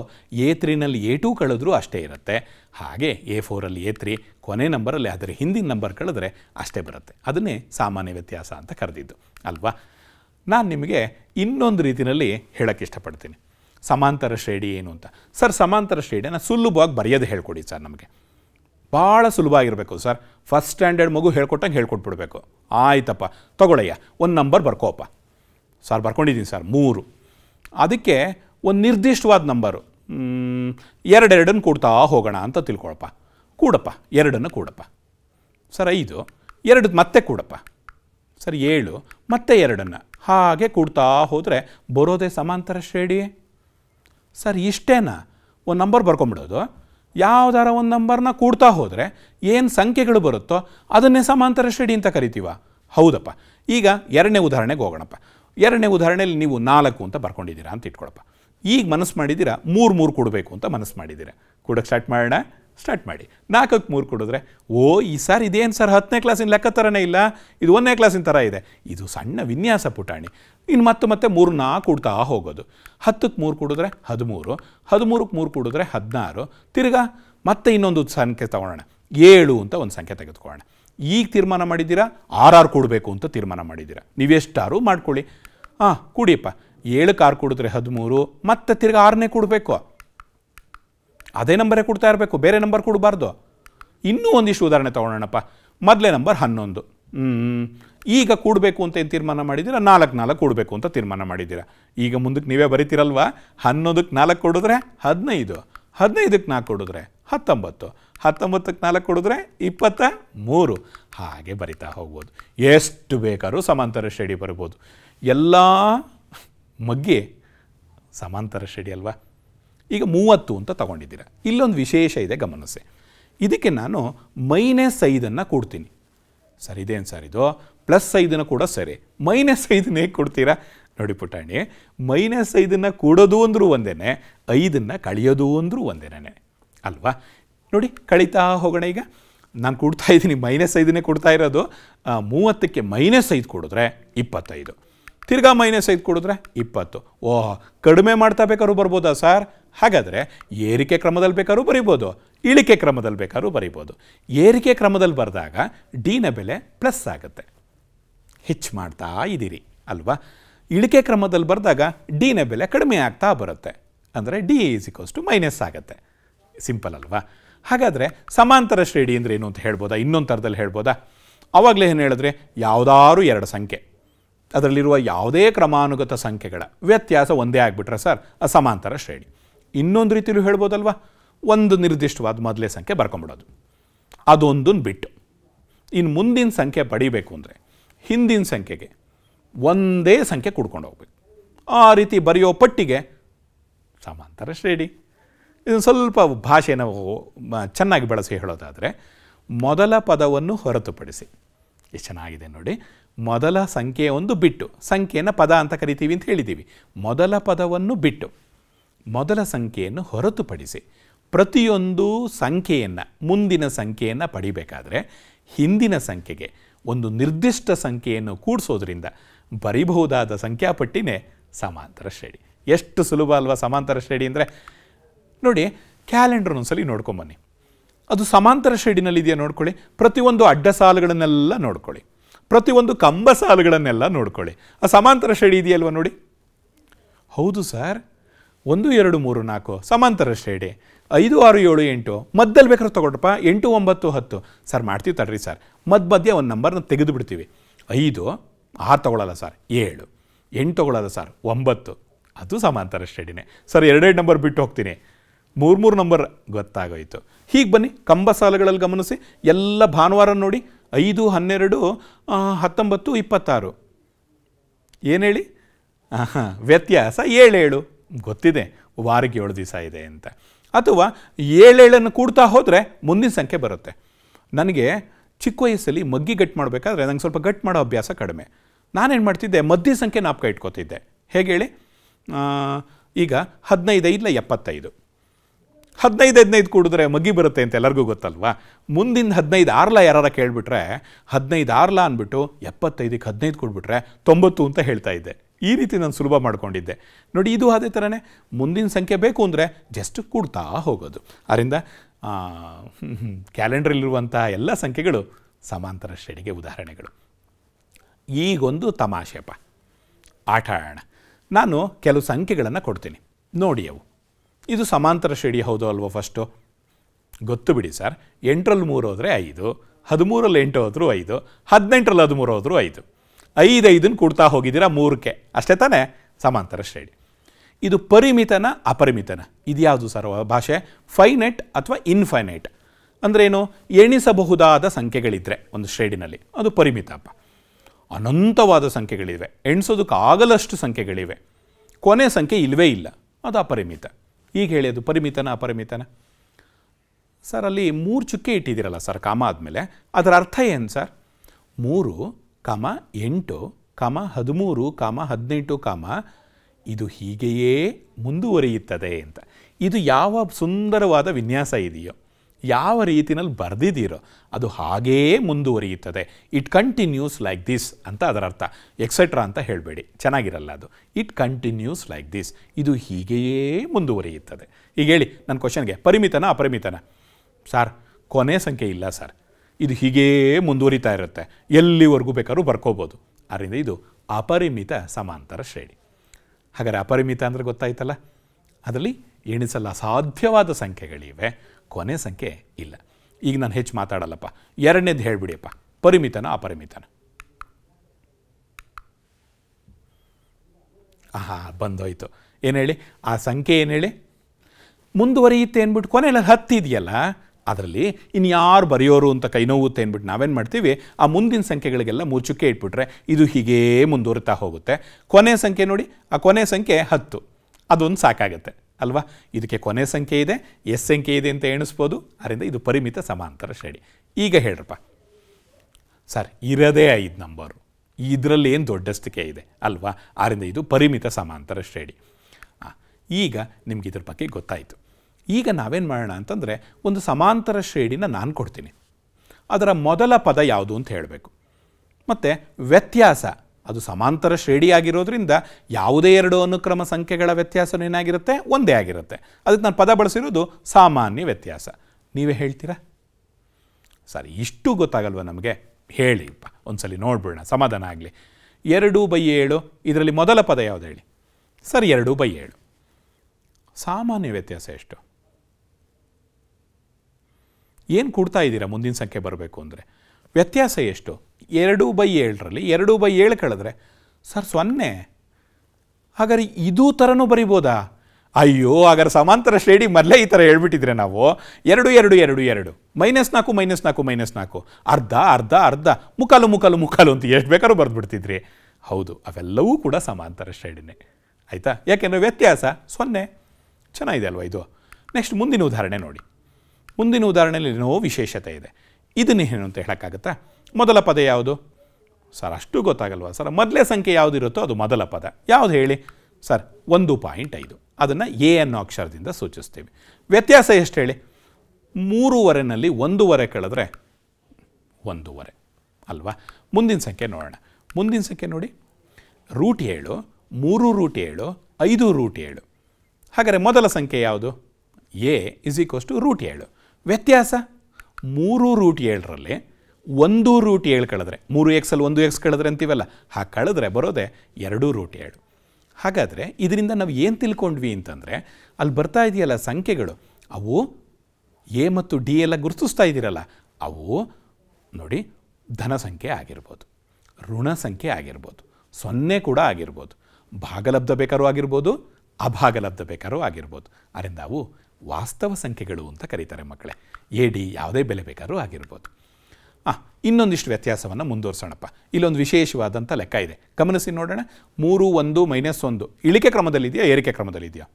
ಎ ತ್ರೀನಲ್ಲಿ ಎ ಟೂ ಕಳೆದ್ರೂ ಅಷ್ಟೇ ಇರುತ್ತೆ ಹಾಗೆ ಎ ಫೋರಲ್ಲಿ ಎ ತ್ರೀ ಕೊನೆ ನಂಬರಲ್ಲಿ ಅದರ ಹಿಂದಿನ ನಂಬರ್ ಕಳೆದ್ರೆ ಅಷ್ಟೇ ಬರುತ್ತೆ ಅದನ್ನೇ ಸಾಮಾನ್ಯ ವ್ಯತ್ಯಾಸ ಅಂತ ಕರೆದಿದ್ದು ಅಲ್ವಾ ನಾನು ನಿಮಗೆ ಇನ್ನೊಂದು ರೀತಿಯಲ್ಲಿ ಹೇಳೋಕ್ಕೆ ಇಷ್ಟಪಡ್ತೀನಿ ಸಮಾಂತರ ಶ್ರೇಣಿ ಏನು ಅಂತ ಸರ್ ಸಮಾಂತರ ಶ್ರೇಣಿಯನ್ನು ಸುಲಭವಾಗಿ ಬರೆಯೋದು ಹೇಳ್ಕೊಡಿ ಸರ್ ನಮಗೆ ಭಾಳ ಸುಲಭ ಆಗಿರಬೇಕು ಸರ್ ಫಸ್ಟ್ ಸ್ಟ್ಯಾಂಡರ್ಡ್ ಮಗು ಹೇಳ್ಕೊಟ್ಟಂಗೆ ಹೇಳ್ಕೊಟ್ಬಿಡ್ಬೇಕು ಆಯ್ತಪ್ಪ ತಗೊಳಯ್ಯ ಒಂದು ನಂಬರ್ ಬರ್ಕೋಪ್ಪ ಸರ್ ಬರ್ಕೊಂಡಿದ್ದೀನಿ ಸರ್ ಮೂರು ಅದಕ್ಕೆ ಒಂದು ನಿರ್ದಿಷ್ಟವಾದ ನಂಬರು ಎರಡೆರಡನ್ನು ಕೂಡ್ತಾ ಹೋಗೋಣ ಅಂತ ತಿಳ್ಕೊಳಪ್ಪ ಕೂಡಪ್ಪ ಎರಡನ್ನು ಕೂಡಪ್ಪ ಸರ್ ಐದು ಎರಡು ಮತ್ತೆ ಕೂಡಪ್ಪ ಸರ್ ಏಳು ಮತ್ತೆ ಎರಡನ್ನು ಹಾಗೆ ಕೂಡ್ತಾ ಹೋದರೆ ಬರೋದೇ ಸಮಾಂತರ ಶ್ರೇಣಿ ಸರ್ ಇಷ್ಟೇನಾ ಒಂದು ನಂಬರ್ ಬರ್ಕೊಂಬಿಡೋದು ಯಾವ್ದಾರ ಒಂದು ನಂಬರ್ನ ಕೂಡ್ತಾ ಹೋದರೆ ಏನು ಸಂಖ್ಯೆಗಳು ಬರುತ್ತೋ ಅದನ್ನೇ ಸಮಾಂತರ ಶ್ರೇಣಿ ಅಂತ ಕರಿತೀವ ಹೌದಪ್ಪ ಈಗ ಎರಡನೇ ಉದಾಹರಣೆಗೆ ಹೋಗೋಣಪ್ಪ ಎರಡನೇ ಉದಾಹರಣೆಯಲ್ಲಿ ನೀವು ನಾಲ್ಕು ಅಂತ ಬರ್ಕೊಂಡಿದ್ದೀರಾ ಅಂತ ಇಟ್ಕೊಳಪ್ಪ ಈಗ ಮನಸ್ಸು ಮಾಡಿದ್ದೀರಾ ಮೂರು ಮೂರು ಕೊಡಬೇಕು ಅಂತ ಮನಸ್ಸು ಮಾಡಿದ್ದೀರಾ ಕೊಡೋಕ್ಕೆ ಸ್ಟಾರ್ಟ್ ಮಾಡೋಣ ಸ್ಟಾರ್ಟ್ ಮಾಡಿ ನಾಲ್ಕಕ್ಕೆ ಮೂರು ಕೊಡಿದ್ರೆ ಓ ಈ ಸರ್ ಇದೇನು ಸರ್ ಹತ್ತನೇ ಕ್ಲಾಸಿನ ಲೆಕ್ಕ ಥರನೇ ಇಲ್ಲ ಇದು ಒಂದನೇ ಕ್ಲಾಸಿನ ಥರ ಇದೆ ಇದು ಸಣ್ಣ ವಿನ್ಯಾಸ ಪುಟಾಣಿ ಇನ್ನು ಮತ್ತೆ ಮತ್ತೆ ಮೂರು ನಾಲ್ಕು ಕೊಡ್ತಾ ಹೋಗೋದು ಹತ್ತಕ್ಕೆ ಮೂರು ಕೊಡಿದ್ರೆ ಹದಿಮೂರು ಹದಿಮೂರಕ್ಕೆ ಮೂರು ಕೊಡಿದ್ರೆ ಹದಿನಾರು ತಿರ್ಗಾ ಮತ್ತೆ ಇನ್ನೊಂದು ಸಂಖ್ಯೆ ತಗೊಳ್ಳೋಣ ಏಳು ಅಂತ ಒಂದು ಸಂಖ್ಯೆ ತೆಗೆದುಕೊಳ್ಳೋಣ ಈಗ ತೀರ್ಮಾನ ಮಾಡಿದ್ದೀರಾ ಆರಾರು ಕೊಡಬೇಕು ಅಂತ ತೀರ್ಮಾನ ಮಾಡಿದ್ದೀರಾ ನೀವೆಷ್ಟಾರು ಮಾಡ್ಕೊಳ್ಳಿ ಹಾಂ ಕುಡಿಯಪ್ಪ ಏಳು ಕಾರ್ ಕುಡಿದ್ರೆ ಹದಿಮೂರು ಮತ್ತೆ ತಿರ್ಗಿ ಆರನೇ ಕೊಡಬೇಕು ಅದೇ ನಂಬರೇ ಕೊಡ್ತಾ ಇರಬೇಕು ಬೇರೆ ನಂಬರ್ ಕೊಡಬಾರ್ದು ಇನ್ನೂ ಒಂದಿಷ್ಟು ಉದಾಹರಣೆ ತೊಗೊಳ್ಳೋಣಪ್ಪ ಮೊದಲೇ ನಂಬರ್ ಹನ್ನೊಂದು ಹ್ಞೂ ಈಗ ಕೂಡಬೇಕು ಅಂತ ಏನು ತೀರ್ಮಾನ ಮಾಡಿದ್ದೀರಾ ನಾಲ್ಕು ನಾಲ್ಕು ಕೊಡಬೇಕು ಅಂತ ತೀರ್ಮಾನ ಮಾಡಿದ್ದೀರಾ ಈಗ ಮುಂದಕ್ಕೆ ನೀವೇ ಬರಿತೀರಲ್ವಾ ಹನ್ನೊಂದಕ್ಕೆ ನಾಲ್ಕು ಕೊಡಿದ್ರೆ ಹದಿನೈದು ಹದಿನೈದಕ್ಕೆ ನಾಲ್ಕು ಕೊಡಿದ್ರೆ ಹತ್ತೊಂಬತ್ತು ಹತ್ತೊಂಬತ್ತಕ್ಕೆ ನಾಲ್ಕು ಕೊಡಿದ್ರೆ ಇಪ್ಪತ್ತ ಮೂರು ಹಾಗೆ ಬರಿತಾ ಹೋಗ್ಬೋದು ಎಷ್ಟು ಬೇಕಾದ್ರೂ ಸಮಾಂತರ ಶ್ರೇಣಿ ಬರ್ಬೋದು ಎಲ್ಲ ಮಗ್ಗೆ ಸಮಾಂತರ ಶ್ರೇಡಿ ಅಲ್ವಾ ಈಗ ಮೂವತ್ತು ಅಂತ ತಗೊಂಡಿದ್ದೀರ ಇಲ್ಲೊಂದು ವಿಶೇಷ ಇದೆ ಗಮನಿಸಿ ಇದಕ್ಕೆ ನಾನು ಮೈನಸ್ ಐದನ್ನು ಕೊಡ್ತೀನಿ ಸರ್ ಇದೇನು ಸರ್ ಇದು ಪ್ಲಸ್ ಐದನ್ನು ಕೂಡ ಸರಿ ಮೈನಸ್ ಐದನ್ನ ಹೇಗೆ ಕೊಡ್ತೀರಾ ನೋಡಿ ಪುಟಾಣಿ ಮೈನಸ್ ಐದನ್ನು ಕೂಡೋದು ಅಂದರೂ ಒಂದೇನೆ ಐದನ್ನು ಕಳೆಯೋದು ಅಂದರೂ ಒಂದೇನೇ ಅಲ್ವಾ ನೋಡಿ ಕಳೀತಾ ಹೋಗೋಣ ಈಗ ನಾನು ಕೊಡ್ತಾ ಇದ್ದೀನಿ ಮೈನಸ್ ಐದನ್ನೇ ಕೊಡ್ತಾ ಇರೋದು ಮೂವತ್ತಕ್ಕೆ ಮೈನಸ್ ಐದು ಕೊಡಿದ್ರೆ ಇಪ್ಪತ್ತೈದು ತಿರ್ಗಾ ಮೈನಸ್ ಐದು ಕೊಡಿದ್ರೆ ಇಪ್ಪತ್ತು ಓಹ್ ಕಡಿಮೆ ಮಾಡ್ತಾ ಬೇಕಾದ್ರೂ ಬರ್ಬೋದಾ ಸರ್ ಹಾಗಾದರೆ ಏರಿಕೆ ಕ್ರಮದಲ್ಲಿ ಬೇಕಾದ್ರೂ ಬರಿಬೋದು ಇಳಿಕೆ ಕ್ರಮದಲ್ಲಿ ಬೇಕಾದ್ರೂ ಬರಿಬೋದು ಏರಿಕೆ ಕ್ರಮದಲ್ಲಿ ಬರೆದಾಗ ಡಿನ ಬೆಲೆ ಪ್ಲಸ್ ಆಗುತ್ತೆ ಹೆಚ್ಚು ಮಾಡ್ತಾ ಇದ್ದೀರಿ ಅಲ್ವಾ ಇಳಿಕೆ ಕ್ರಮದಲ್ಲಿ ಬರೆದಾಗ ಡಿನ ಬೆಲೆ ಕಡಿಮೆ ಆಗ್ತಾ ಬರುತ್ತೆ ಅಂದರೆ d is equals to minus ಆಗುತ್ತೆ ಸಿಂಪಲ್ ಅಲ್ವಾ ಹಾಗಾದರೆ ಸಮಾಂತರ ಶ್ರೇಣಿ ಅಂದರೆ ಏನು ಅಂತ ಹೇಳ್ಬೋದಾ ಇನ್ನೊಂದು ಥರದಲ್ಲಿ ಹೇಳ್ಬೋದಾ ಆವಾಗಲೇ ಏನು ಹೇಳಿದ್ರೆ ಯಾವುದಾದ್ರೂ ಎರಡು ಸಂಖ್ಯೆ ಅದರಲ್ಲಿರುವ ಯಾವುದೇ ಕ್ರಮಾನುಗತ ಸಂಖ್ಯೆಗಳ ವ್ಯತ್ಯಾಸ ಒಂದೇ ಆಗಿಬಿಟ್ರೆ ಸರ್ ಅಸಮಾಂತರ ಶ್ರೇಣಿ ಇನ್ನೊಂದು ರೀತಿಯಲ್ಲೂ ಹೇಳ್ಬೋದಲ್ವ ಒಂದು ನಿರ್ದಿಷ್ಟವಾದ ಮೊದಲೇ ಸಂಖ್ಯೆ ಬರ್ಕೊಂಬಿಡೋದು ಅದೊಂದನ್ನು ಬಿಟ್ಟು ಇನ್ನು ಮುಂದಿನ ಸಂಖ್ಯೆ ಪಡಿಬೇಕು ಅಂದರೆ ಹಿಂದಿನ ಸಂಖ್ಯೆಗೆ ಒಂದೇ ಸಂಖ್ಯೆ ಕುಡ್ಕೊಂಡು ಹೋಗ್ಬೇಕು ಆ ರೀತಿ ಬರೆಯೋ ಪಟ್ಟಿಗೆ ಸಮಾಂತರ ಶ್ರೇಣಿ ಇದು ಸ್ವಲ್ಪ ಭಾಷೆನ ಚೆನ್ನಾಗಿ ಬಳಸಿ ಹೇಳೋದಾದರೆ ಮೊದಲ ಪದವನ್ನು ಹೊರತುಪಡಿಸಿ ಎಷ್ಟು ಚೆನ್ನಾಗಿದೆ ನೋಡಿ ಮೊದಲ ಸಂಖ್ಯೆ ಒಂದು ಬಿಟ್ಟು ಸಂಖ್ಯೆಯನ್ನು ಪದ ಅಂತ ಕರಿತೀವಿ ಅಂತ ಹೇಳಿದ್ದೀವಿ ಮೊದಲ ಪದವನ್ನು ಬಿಟ್ಟು ಮೊದಲ ಸಂಖ್ಯೆಯನ್ನು ಹೊರತುಪಡಿಸಿ ಪ್ರತಿಯೊಂದು ಸಂಖ್ಯೆಯನ್ನು ಮುಂದಿನ ಸಂಖ್ಯೆಯನ್ನು ಪಡಿಬೇಕಾದರೆ ಹಿಂದಿನ ಸಂಖ್ಯೆಗೆ ಒಂದು ನಿರ್ದಿಷ್ಟ ಸಂಖ್ಯೆಯನ್ನು ಕೂಡಿಸೋದ್ರಿಂದ ಬರಿಬಹುದಾದ ಸಂಖ್ಯಾಪಟ್ಟಿನೇ ಸಮಾಂತರ ಶ್ರೇಣಿ ಎಷ್ಟು ಸುಲಭ ಅಲ್ವಾ ಸಮಾಂತರ ಶ್ರೇಣಿ ಅಂದರೆ ನೋಡಿ ಕ್ಯಾಲೆಂಡರ್ ಒಂದ್ಸಲಿ ನೋಡ್ಕೊಂಬನ್ನಿ ಅದು ಸಮಾಂತರ ಶ್ರೇಣಿನಲ್ಲಿದೆಯಾ ನೋಡ್ಕೊಳ್ಳಿ ಪ್ರತಿಯೊಂದು ಅಡ್ಡ ಸಾಲುಗಳನ್ನೆಲ್ಲ ನೋಡ್ಕೊಳ್ಳಿ ಪ್ರತಿಯೊಂದು ಕಂಬ ಸಾಲುಗಳನ್ನೆಲ್ಲ ನೋಡ್ಕೊಳ್ಳಿ ಆ ಸಮಾಂತರ ಶ್ರೇಡಿ ಇದೆಯಲ್ವ ನೋಡಿ ಹೌದು ಸರ್ ಒಂದು ಎರಡು ಮೂರು ನಾಲ್ಕು ಸಮಾಂತರ ಶ್ರೇಡಿ ಐದು ಆರು ಏಳು ಎಂಟು ಮದ್ದಲ್ಲಿ ಬೇಕಾದ್ರೆ ತೊಗೊಟ್ರಪ್ಪ ಎಂಟು ಒಂಬತ್ತು ಹತ್ತು ಸರ್ ಮಾಡ್ತೀವಿ ತಡ್ರಿ ಸರ್ ಮದ್ ಮಧ್ಯೆ ಒಂದು ನಂಬರ್ನ ತೆಗೆದು ಬಿಡ್ತೀವಿ ಐದು ಆರು ತಗೊಳ್ಳಲ್ಲ ಸರ್ ಏಳು ಎಂಟು ತೊಗೊಳ್ಳಲ್ಲ ಸರ್ ಒಂಬತ್ತು ಅದು ಸಮಾಂತರ ಶ್ರೇಡಿನೇ ಸರ್ ಎರಡೆರಡು ನಂಬರ್ ಬಿಟ್ಟು ಹೋಗ್ತೀನಿ ಮೂರು ಮೂರು ನಂಬರ್ ಗೊತ್ತಾಗೋಯಿತು ಹೀಗೆ ಬನ್ನಿ ಕಂಬ ಸಾಲುಗಳಲ್ಲಿ ಗಮನಿಸಿ ಎಲ್ಲ ಭಾನುವಾರ ನೋಡಿ ಐದು ಹನ್ನೆರಡು ಹತ್ತೊಂಬತ್ತು ಇಪ್ಪತ್ತಾರು ಏನು ಹೇಳಿ ವ್ಯತ್ಯಾಸ ಏಳೇಳು ಗೊತ್ತಿದೆ ವಾರಕ್ಕೆ ಏಳು ದಿವಸ ಇದೆ ಅಂತ ಅಥವಾ ಏಳೇಳನ್ನು ಕೂಡ್ತಾ ಹೋದರೆ ಮುಂದಿನ ಸಂಖ್ಯೆ ಬರುತ್ತೆ ನನಗೆ ಚಿಕ್ಕ ವಯಸ್ಸಲ್ಲಿ ಮಗ್ಗಿ ಗಟ್ ಮಾಡಬೇಕಾದ್ರೆ ನಂಗೆ ಸ್ವಲ್ಪ ಗಟ್ ಮಾಡೋ ಅಭ್ಯಾಸ ಕಡಿಮೆ ನಾನೇನು ಮಾಡ್ತಿದ್ದೆ ಮಧ್ಯ ಸಂಖ್ಯೆ ನಾಪ್ಕ ಇಟ್ಕೋತಿದ್ದೆ ಹೇಗೇಳಿ ಈಗ ಹದಿನೈದು ಇಲ್ಲ ಎಪ್ಪತ್ತೈದು ಹದಿನೈದು ಹದಿನೈದು ಕೂಡಿದ್ರೆ ಮಗಿ ಬರುತ್ತೆ ಅಂತ ಎಲ್ಲರಿಗೂ ಗೊತ್ತಲ್ವಾ ಮುಂದಿನ ಹದಿನೈದು ಆರ್ಲ ಯಾರ ಕೇಳಿಬಿಟ್ರೆ ಹದಿನೈದು ಆರ್ಲ ಅಂದ್ಬಿಟ್ಟು ಎಪ್ಪತ್ತೈದಕ್ಕೆ ಹದಿನೈದು ಕೊಡ್ಬಿಟ್ರೆ ತೊಂಬತ್ತು ಅಂತ ಹೇಳ್ತಾ ಇದ್ದೆ ಈ ರೀತಿ ನಾನು ಸುಲಭ ಮಾಡ್ಕೊಂಡಿದ್ದೆ ನೋಡಿ ಇದು ಅದೇ ಥರನೇ ಮುಂದಿನ ಸಂಖ್ಯೆ ಬೇಕು ಅಂದರೆ ಜಸ್ಟ್ ಕೂಡ್ತಾ ಹೋಗೋದು ಆದ್ದರಿಂದ ಕ್ಯಾಲೆಂಡ್ರಲ್ಲಿರುವಂತಹ ಎಲ್ಲ ಸಂಖ್ಯೆಗಳು ಸಮಾಂತರ ಶ್ರೇಣಿಗೆ ಉದಾಹರಣೆಗಳು ಈಗೊಂದು ತಮಾಷೆಪ ಆಟ ಆಡೋಣ ನಾನು ಕೆಲವು ಸಂಖ್ಯೆಗಳನ್ನು ಕೊಡ್ತೀನಿ ನೋಡಿ ಅವು ಇದು ಸಮಾಂತರ ಶ್ರೇಣಿ ಹೌದು ಅಲ್ವಾ ಫಸ್ಟು ಗೊತ್ತು ಬಿಡಿ ಸರ್ ಎಂಟರಲ್ಲಿ ಮೂರು ಹೋದರೆ ಐದು ಹದಿಮೂರಲ್ಲಿ ಎಂಟು ಹೋದರೂ ಐದು ಹದಿನೆಂಟರಲ್ಲಿ ಹದಿಮೂರು ಹೋದರೂ ಐದು ಐದು ಐದನ್ನು ಕೊಡ್ತಾ ಹೋಗಿದ್ದೀರಾ ಮೂರಕ್ಕೆ ಅಷ್ಟೇ ತಾನೇ ಸಮಾಂತರ ಶ್ರೇಣಿ ಇದು ಪರಿಮಿತನ ಅಪರಿಮಿತನ ಇದು ಯಾವುದು ಸರ್ ಭಾಷೆ ಫೈನೈಟ್ ಅಥವಾ ಇನ್ಫೈನೈಟ್ ಏನು ಎಣಿಸಬಹುದಾದ ಸಂಖ್ಯೆಗಳಿದ್ದರೆ ಒಂದು ಶ್ರೇಣಿನಲ್ಲಿ ಅದು ಪರಿಮಿತಪ್ಪ ಅನಂತವಾದ ಸಂಖ್ಯೆಗಳಿವೆ ಎಣಿಸೋದಕ್ಕಾಗಲಷ್ಟು ಸಂಖ್ಯೆಗಳಿವೆ ಕೊನೆ ಸಂಖ್ಯೆ ಇಲ್ಲವೇ ಇಲ್ಲ ಅದು ಅಪರಿಮಿತ ಈಗ ಹೇಳೋದು ಪರಿಮಿತನ ಅಪರಿಮಿತನ ಸರ್ ಅಲ್ಲಿ ಮೂರು ಚುಕ್ಕೆ ಇಟ್ಟಿದ್ದೀರಲ್ಲ ಸರ್ ಕಾಮ ಆದಮೇಲೆ ಅದರ ಅರ್ಥ ಏನು ಸರ್ ಮೂರು ಕಮ ಎಂಟು ಕಾಮ ಹದಿಮೂರು ಕಾಮ ಹದಿನೆಂಟು ಕಾಮ ಇದು ಹೀಗೆಯೇ ಮುಂದುವರಿಯುತ್ತದೆ ಅಂತ ಇದು ಯಾವ ಸುಂದರವಾದ ವಿನ್ಯಾಸ ಇದೆಯೋ ಯಾವ ರೀತಿನಲ್ಲಿ ಬರೆದಿದ್ದೀರೋ ಅದು ಹಾಗೇ ಮುಂದುವರಿಯುತ್ತದೆ ಇಟ್ ಕಂಟಿನ್ಯೂಸ್ ಲೈಕ್ ದಿಸ್ ಅಂತ ಅದರ ಅರ್ಥ ಎಕ್ಸೆಟ್ರಾ ಅಂತ ಹೇಳಬೇಡಿ ಚೆನ್ನಾಗಿರಲ್ಲ ಅದು ಇಟ್ ಕಂಟಿನ್ಯೂಸ್ ಲೈಕ್ ದಿಸ್ ಇದು ಹೀಗೆಯೇ ಮುಂದುವರಿಯುತ್ತದೆ ಈಗ ಹೇಳಿ ನನ್ನ ಕ್ವಶನ್ಗೆ ಪರಿಮಿತನ ಅಪರಿಮಿತನ ಸಾರ್ ಕೊನೆ ಸಂಖ್ಯೆ ಇಲ್ಲ ಸರ್ ಇದು ಹೀಗೇ ಮುಂದುವರಿತಾ ಇರುತ್ತೆ ಎಲ್ಲಿವರೆಗೂ ಬೇಕಾದ್ರೂ ಬರ್ಕೋಬೋದು ಆದ್ದರಿಂದ ಇದು ಅಪರಿಮಿತ ಸಮಾಂತರ ಶ್ರೇಣಿ ಹಾಗಾದರೆ ಅಪರಿಮಿತ ಅಂದರೆ ಗೊತ್ತಾಯ್ತಲ್ಲ ಅದರಲ್ಲಿ ಎಣಿಸಲು ಅಸಾಧ್ಯವಾದ ಸಂಖ್ಯೆಗಳಿವೆ ಕೊನೆ ಸಂಖ್ಯೆ ಇಲ್ಲ ಈಗ ನಾನು ಹೆಚ್ಚು ಮಾತಾಡಲ್ಲಪ್ಪ ಎರಡನೇದು ಹೇಳಿಬಿಡಿಯಪ್ಪ ಪರಿಮಿತನ ಅಪರಿಮಿತನ ಆಹಾ ಬಂದೋಯ್ತು ಏನು ಹೇಳಿ ಆ ಸಂಖ್ಯೆ ಏನು ಹೇಳಿ ಮುಂದುವರಿಯುತ್ತೆ ಅಂದ್ಬಿಟ್ಟು ಕೊನೆಯಲ್ಲಿ ಹತ್ತಿದೆಯಲ್ಲ ಅದರಲ್ಲಿ ಇನ್ಯಾರು ಬರೆಯೋರು ಅಂತ ಕೈ ನೋವುತ್ತೆ ಅಂದ್ಬಿಟ್ಟು ನಾವೇನು ಮಾಡ್ತೀವಿ ಆ ಮುಂದಿನ ಸಂಖ್ಯೆಗಳಿಗೆಲ್ಲ ಮುಚ್ಚುಕ್ಕೆ ಇಟ್ಬಿಟ್ರೆ ಇದು ಹೀಗೇ ಮುಂದುವರಿತಾ ಹೋಗುತ್ತೆ ಕೊನೆ ಸಂಖ್ಯೆ ನೋಡಿ ಆ ಕೊನೆ ಸಂಖ್ಯೆ ಹತ್ತು ಅದೊಂದು ಸಾಕಾಗುತ್ತೆ ಅಲ್ವಾ ಇದಕ್ಕೆ ಕೊನೆ ಸಂಖ್ಯೆ ಇದೆ ಎಸ್ ಸಂಖ್ಯೆ ಇದೆ ಅಂತ ಎಣಿಸ್ಬೋದು ಅದರಿಂದ ಇದು ಪರಿಮಿತ ಸಮಾಂತರ ಶ್ರೇಣಿ ಈಗ ಹೇಳ್ರಪ್ಪ ಸರ್ ಇರದೇ ಐದು ನಂಬರು ಇದರಲ್ಲಿ ಏನು ದೊಡ್ಡಸ್ತಿಕೆ ಇದೆ ಅಲ್ವಾ ಆದ್ದರಿಂದ ಇದು ಪರಿಮಿತ ಸಮಾಂತರ ಶ್ರೇಣಿ ಈಗ ನಿಮ್ಗೆ ಇದ್ರ ಬಗ್ಗೆ ಗೊತ್ತಾಯಿತು ಈಗ ನಾವೇನು ಮಾಡೋಣ ಅಂತಂದರೆ ಒಂದು ಸಮಾಂತರ ಶ್ರೇಣಿನ ನಾನು ಕೊಡ್ತೀನಿ ಅದರ ಮೊದಲ ಪದ ಯಾವುದು ಅಂತ ಹೇಳಬೇಕು ಮತ್ತು ವ್ಯತ್ಯಾಸ ಅದು ಸಮಾಂತರ ಶ್ರೇಣಿಯಾಗಿರೋದ್ರಿಂದ ಯಾವುದೇ ಎರಡು ಅನುಕ್ರಮ ಸಂಖ್ಯೆಗಳ ವ್ಯತ್ಯಾಸ ಏನಾಗಿರುತ್ತೆ ಒಂದೇ ಆಗಿರುತ್ತೆ ಅದಕ್ಕೆ ನಾನು ಪದ ಬಳಸಿರೋದು ಸಾಮಾನ್ಯ ವ್ಯತ್ಯಾಸ ನೀವೇ ಹೇಳ್ತೀರಾ ಸರಿ ಇಷ್ಟು ಗೊತ್ತಾಗಲ್ವ ನಮಗೆ ಹೇಳಿಪ್ಪ ಒಂದ್ಸಲಿ ನೋಡ್ಬಿಡೋಣ ಸಮಾಧಾನ ಆಗಲಿ ಎರಡು ಬೈ ಏಳು ಇದರಲ್ಲಿ ಮೊದಲ ಪದ ಯಾವುದು ಹೇಳಿ ಸರಿ ಎರಡು ಬೈ ಏಳು ಸಾಮಾನ್ಯ ವ್ಯತ್ಯಾಸ ಎಷ್ಟು ಏನು ಕೊಡ್ತಾ ಇದ್ದೀರಾ ಮುಂದಿನ ಸಂಖ್ಯೆ ಬರಬೇಕು ಅಂದರೆ ವ್ಯತ್ಯಾಸ ಎಷ್ಟು ಎರಡು ಬೈ ಏಳರಲ್ಲಿ ಎರಡು ಬೈ ಏಳು ಕಳೆದ್ರೆ ಸರ್ ಸೊನ್ನೆ ಹಾಗಾದ್ರೆ ಇದೂ ಥರನೂ ಬರಿಬೋದಾ ಅಯ್ಯೋ ಹಾಗಾದ್ರೆ ಸಮಾಂತರ ಶ್ರೇಣಿ ಮೊದಲೇ ಈ ಥರ ಹೇಳ್ಬಿಟ್ಟಿದ್ರೆ ನಾವು ಎರಡು ಎರಡು ಎರಡು ಎರಡು ಮೈನಸ್ ನಾಲ್ಕು ಮೈನಸ್ ನಾಲ್ಕು ಮೈನಸ್ ನಾಲ್ಕು ಅರ್ಧ ಅರ್ಧ ಅರ್ಧ ಮುಖಾಲು ಮುಖಾಲು ಮುಖಾಲು ಅಂತ ಎಷ್ಟು ಬೇಕಾದ್ರೂ ಬರೆದ್ಬಿಡ್ತಿದ್ರಿ ಹೌದು ಅವೆಲ್ಲವೂ ಕೂಡ ಸಮಾಂತರ ಶ್ರೇಣಿನೇ ಆಯಿತಾ ಯಾಕೆಂದರೆ ವ್ಯತ್ಯಾಸ ಸೊನ್ನೆ ಚೆನ್ನಾಗಿದೆ ಅಲ್ವಾ ಇದು ನೆಕ್ಸ್ಟ್ ಮುಂದಿನ ಉದಾಹರಣೆ ನೋಡಿ ಮುಂದಿನ ಉದಾಹರಣೆಯಲ್ಲಿ ಏನೋ ವಿಶೇಷತೆ ಇದೆ ಇದನ್ನೇನು ಅಂತ ಹೇಳೋಕ್ಕಾಗತ್ತಾ ಮೊದಲ ಪದ ಯಾವುದು ಸರ್ ಅಷ್ಟು ಗೊತ್ತಾಗಲ್ವಾ ಸರ್ ಮೊದಲೇ ಸಂಖ್ಯೆ ಯಾವುದಿರುತ್ತೋ ಅದು ಮೊದಲ ಪದ ಯಾವುದು ಹೇಳಿ ಸರ್ ಒಂದು ಪಾಯಿಂಟ್ ಐದು ಅದನ್ನು ಎ ಅನ್ನೋ ಅಕ್ಷರದಿಂದ ಸೂಚಿಸ್ತೀವಿ ವ್ಯತ್ಯಾಸ ಎಷ್ಟು ಹೇಳಿ ಮೂರುವರೆನಲ್ಲಿ ಒಂದೂವರೆ ಕಳೆದ್ರೆ ಒಂದೂವರೆ ಅಲ್ವಾ ಮುಂದಿನ ಸಂಖ್ಯೆ ನೋಡೋಣ ಮುಂದಿನ ಸಂಖ್ಯೆ ನೋಡಿ ರೂಟ್ ಏಳು ಮೂರು ರೂಟ್ ಏಳು ಐದು ರೂಟ್ ಏಳು ಹಾಗಾದರೆ ಮೊದಲ ಸಂಖ್ಯೆ ಯಾವುದು a is equals to root ಏಳು ವ್ಯತ್ಯಾಸ ಮೂರು ರೂಟ್ ಏಳರಲ್ಲಿ ಒಂದು ರೂಟ್ ಏಳು ಕಳೆದ್ರೆ ಮೂರು ಎಕ್ಸಲ್ಲಿ ಒಂದು ಎಕ್ಸ್ ಕಳೆದ್ರೆ ಅಂತೀವಲ್ಲ ಹಾಗೆ ಕಳೆದ್ರೆ ಬರೋದೇ ಎರಡೂ ರೂಟ್ ಏಳು ಹಾಗಾದರೆ ಇದರಿಂದ ನಾವು ಏನು ತಿಳ್ಕೊಂಡ್ವಿ ಅಂತಂದರೆ ಅಲ್ಲಿ ಬರ್ತಾ ಇದೆಯಲ್ಲ ಸಂಖ್ಯೆಗಳು ಅವು ಎ ಮತ್ತು ಡಿ ಎಲ್ಲ ಗುರುತಿಸ್ತಾ ಇದ್ದೀರಲ್ಲ ಅವು ನೋಡಿ ಧನ ಸಂಖ್ಯೆ ಆಗಿರ್ಬೋದು ಋಣ ಸಂಖ್ಯೆ ಆಗಿರ್ಬೋದು ಸೊನ್ನೆ ಕೂಡ ಆಗಿರ್ಬೋದು ಭಾಗಲಬ್ಧ ಬೇಕಾದ್ರೂ ಆಗಿರ್ಬೋದು ಅಭಾಗಲಬ್ಧ ಬೇಕಾದ್ರೂ ಆಗಿರ್ಬೋದು ಅದರಿಂದ ಅವು ವಾಸ್ತವ ಸಂಖ್ಯೆಗಳು ಅಂತ ಕರೀತಾರೆ ಮಕ್ಕಳೇ ಎ ಡಿ ಯಾವುದೇ ಬೆಲೆ ಬೇಕಾದರೂ ಆಗಿರ್ಬೋದು ಹಾಂ ಇನ್ನೊಂದಿಷ್ಟು ವ್ಯತ್ಯಾಸವನ್ನು ಮುಂದುವರ್ಸೋಣಪ್ಪ ಇಲ್ಲೊಂದು ವಿಶೇಷವಾದಂಥ ಲೆಕ್ಕ ಇದೆ ಗಮನಿಸಿ ನೋಡೋಣ ಮೂರು ಒಂದು ಮೈನಸ್ ಒಂದು ಇಳಿಕೆ ಕ್ರಮದಲ್ಲಿದೆಯಾ ಏರಿಕೆ ಕ್ರಮದಲ್ಲಿದೆಯಾ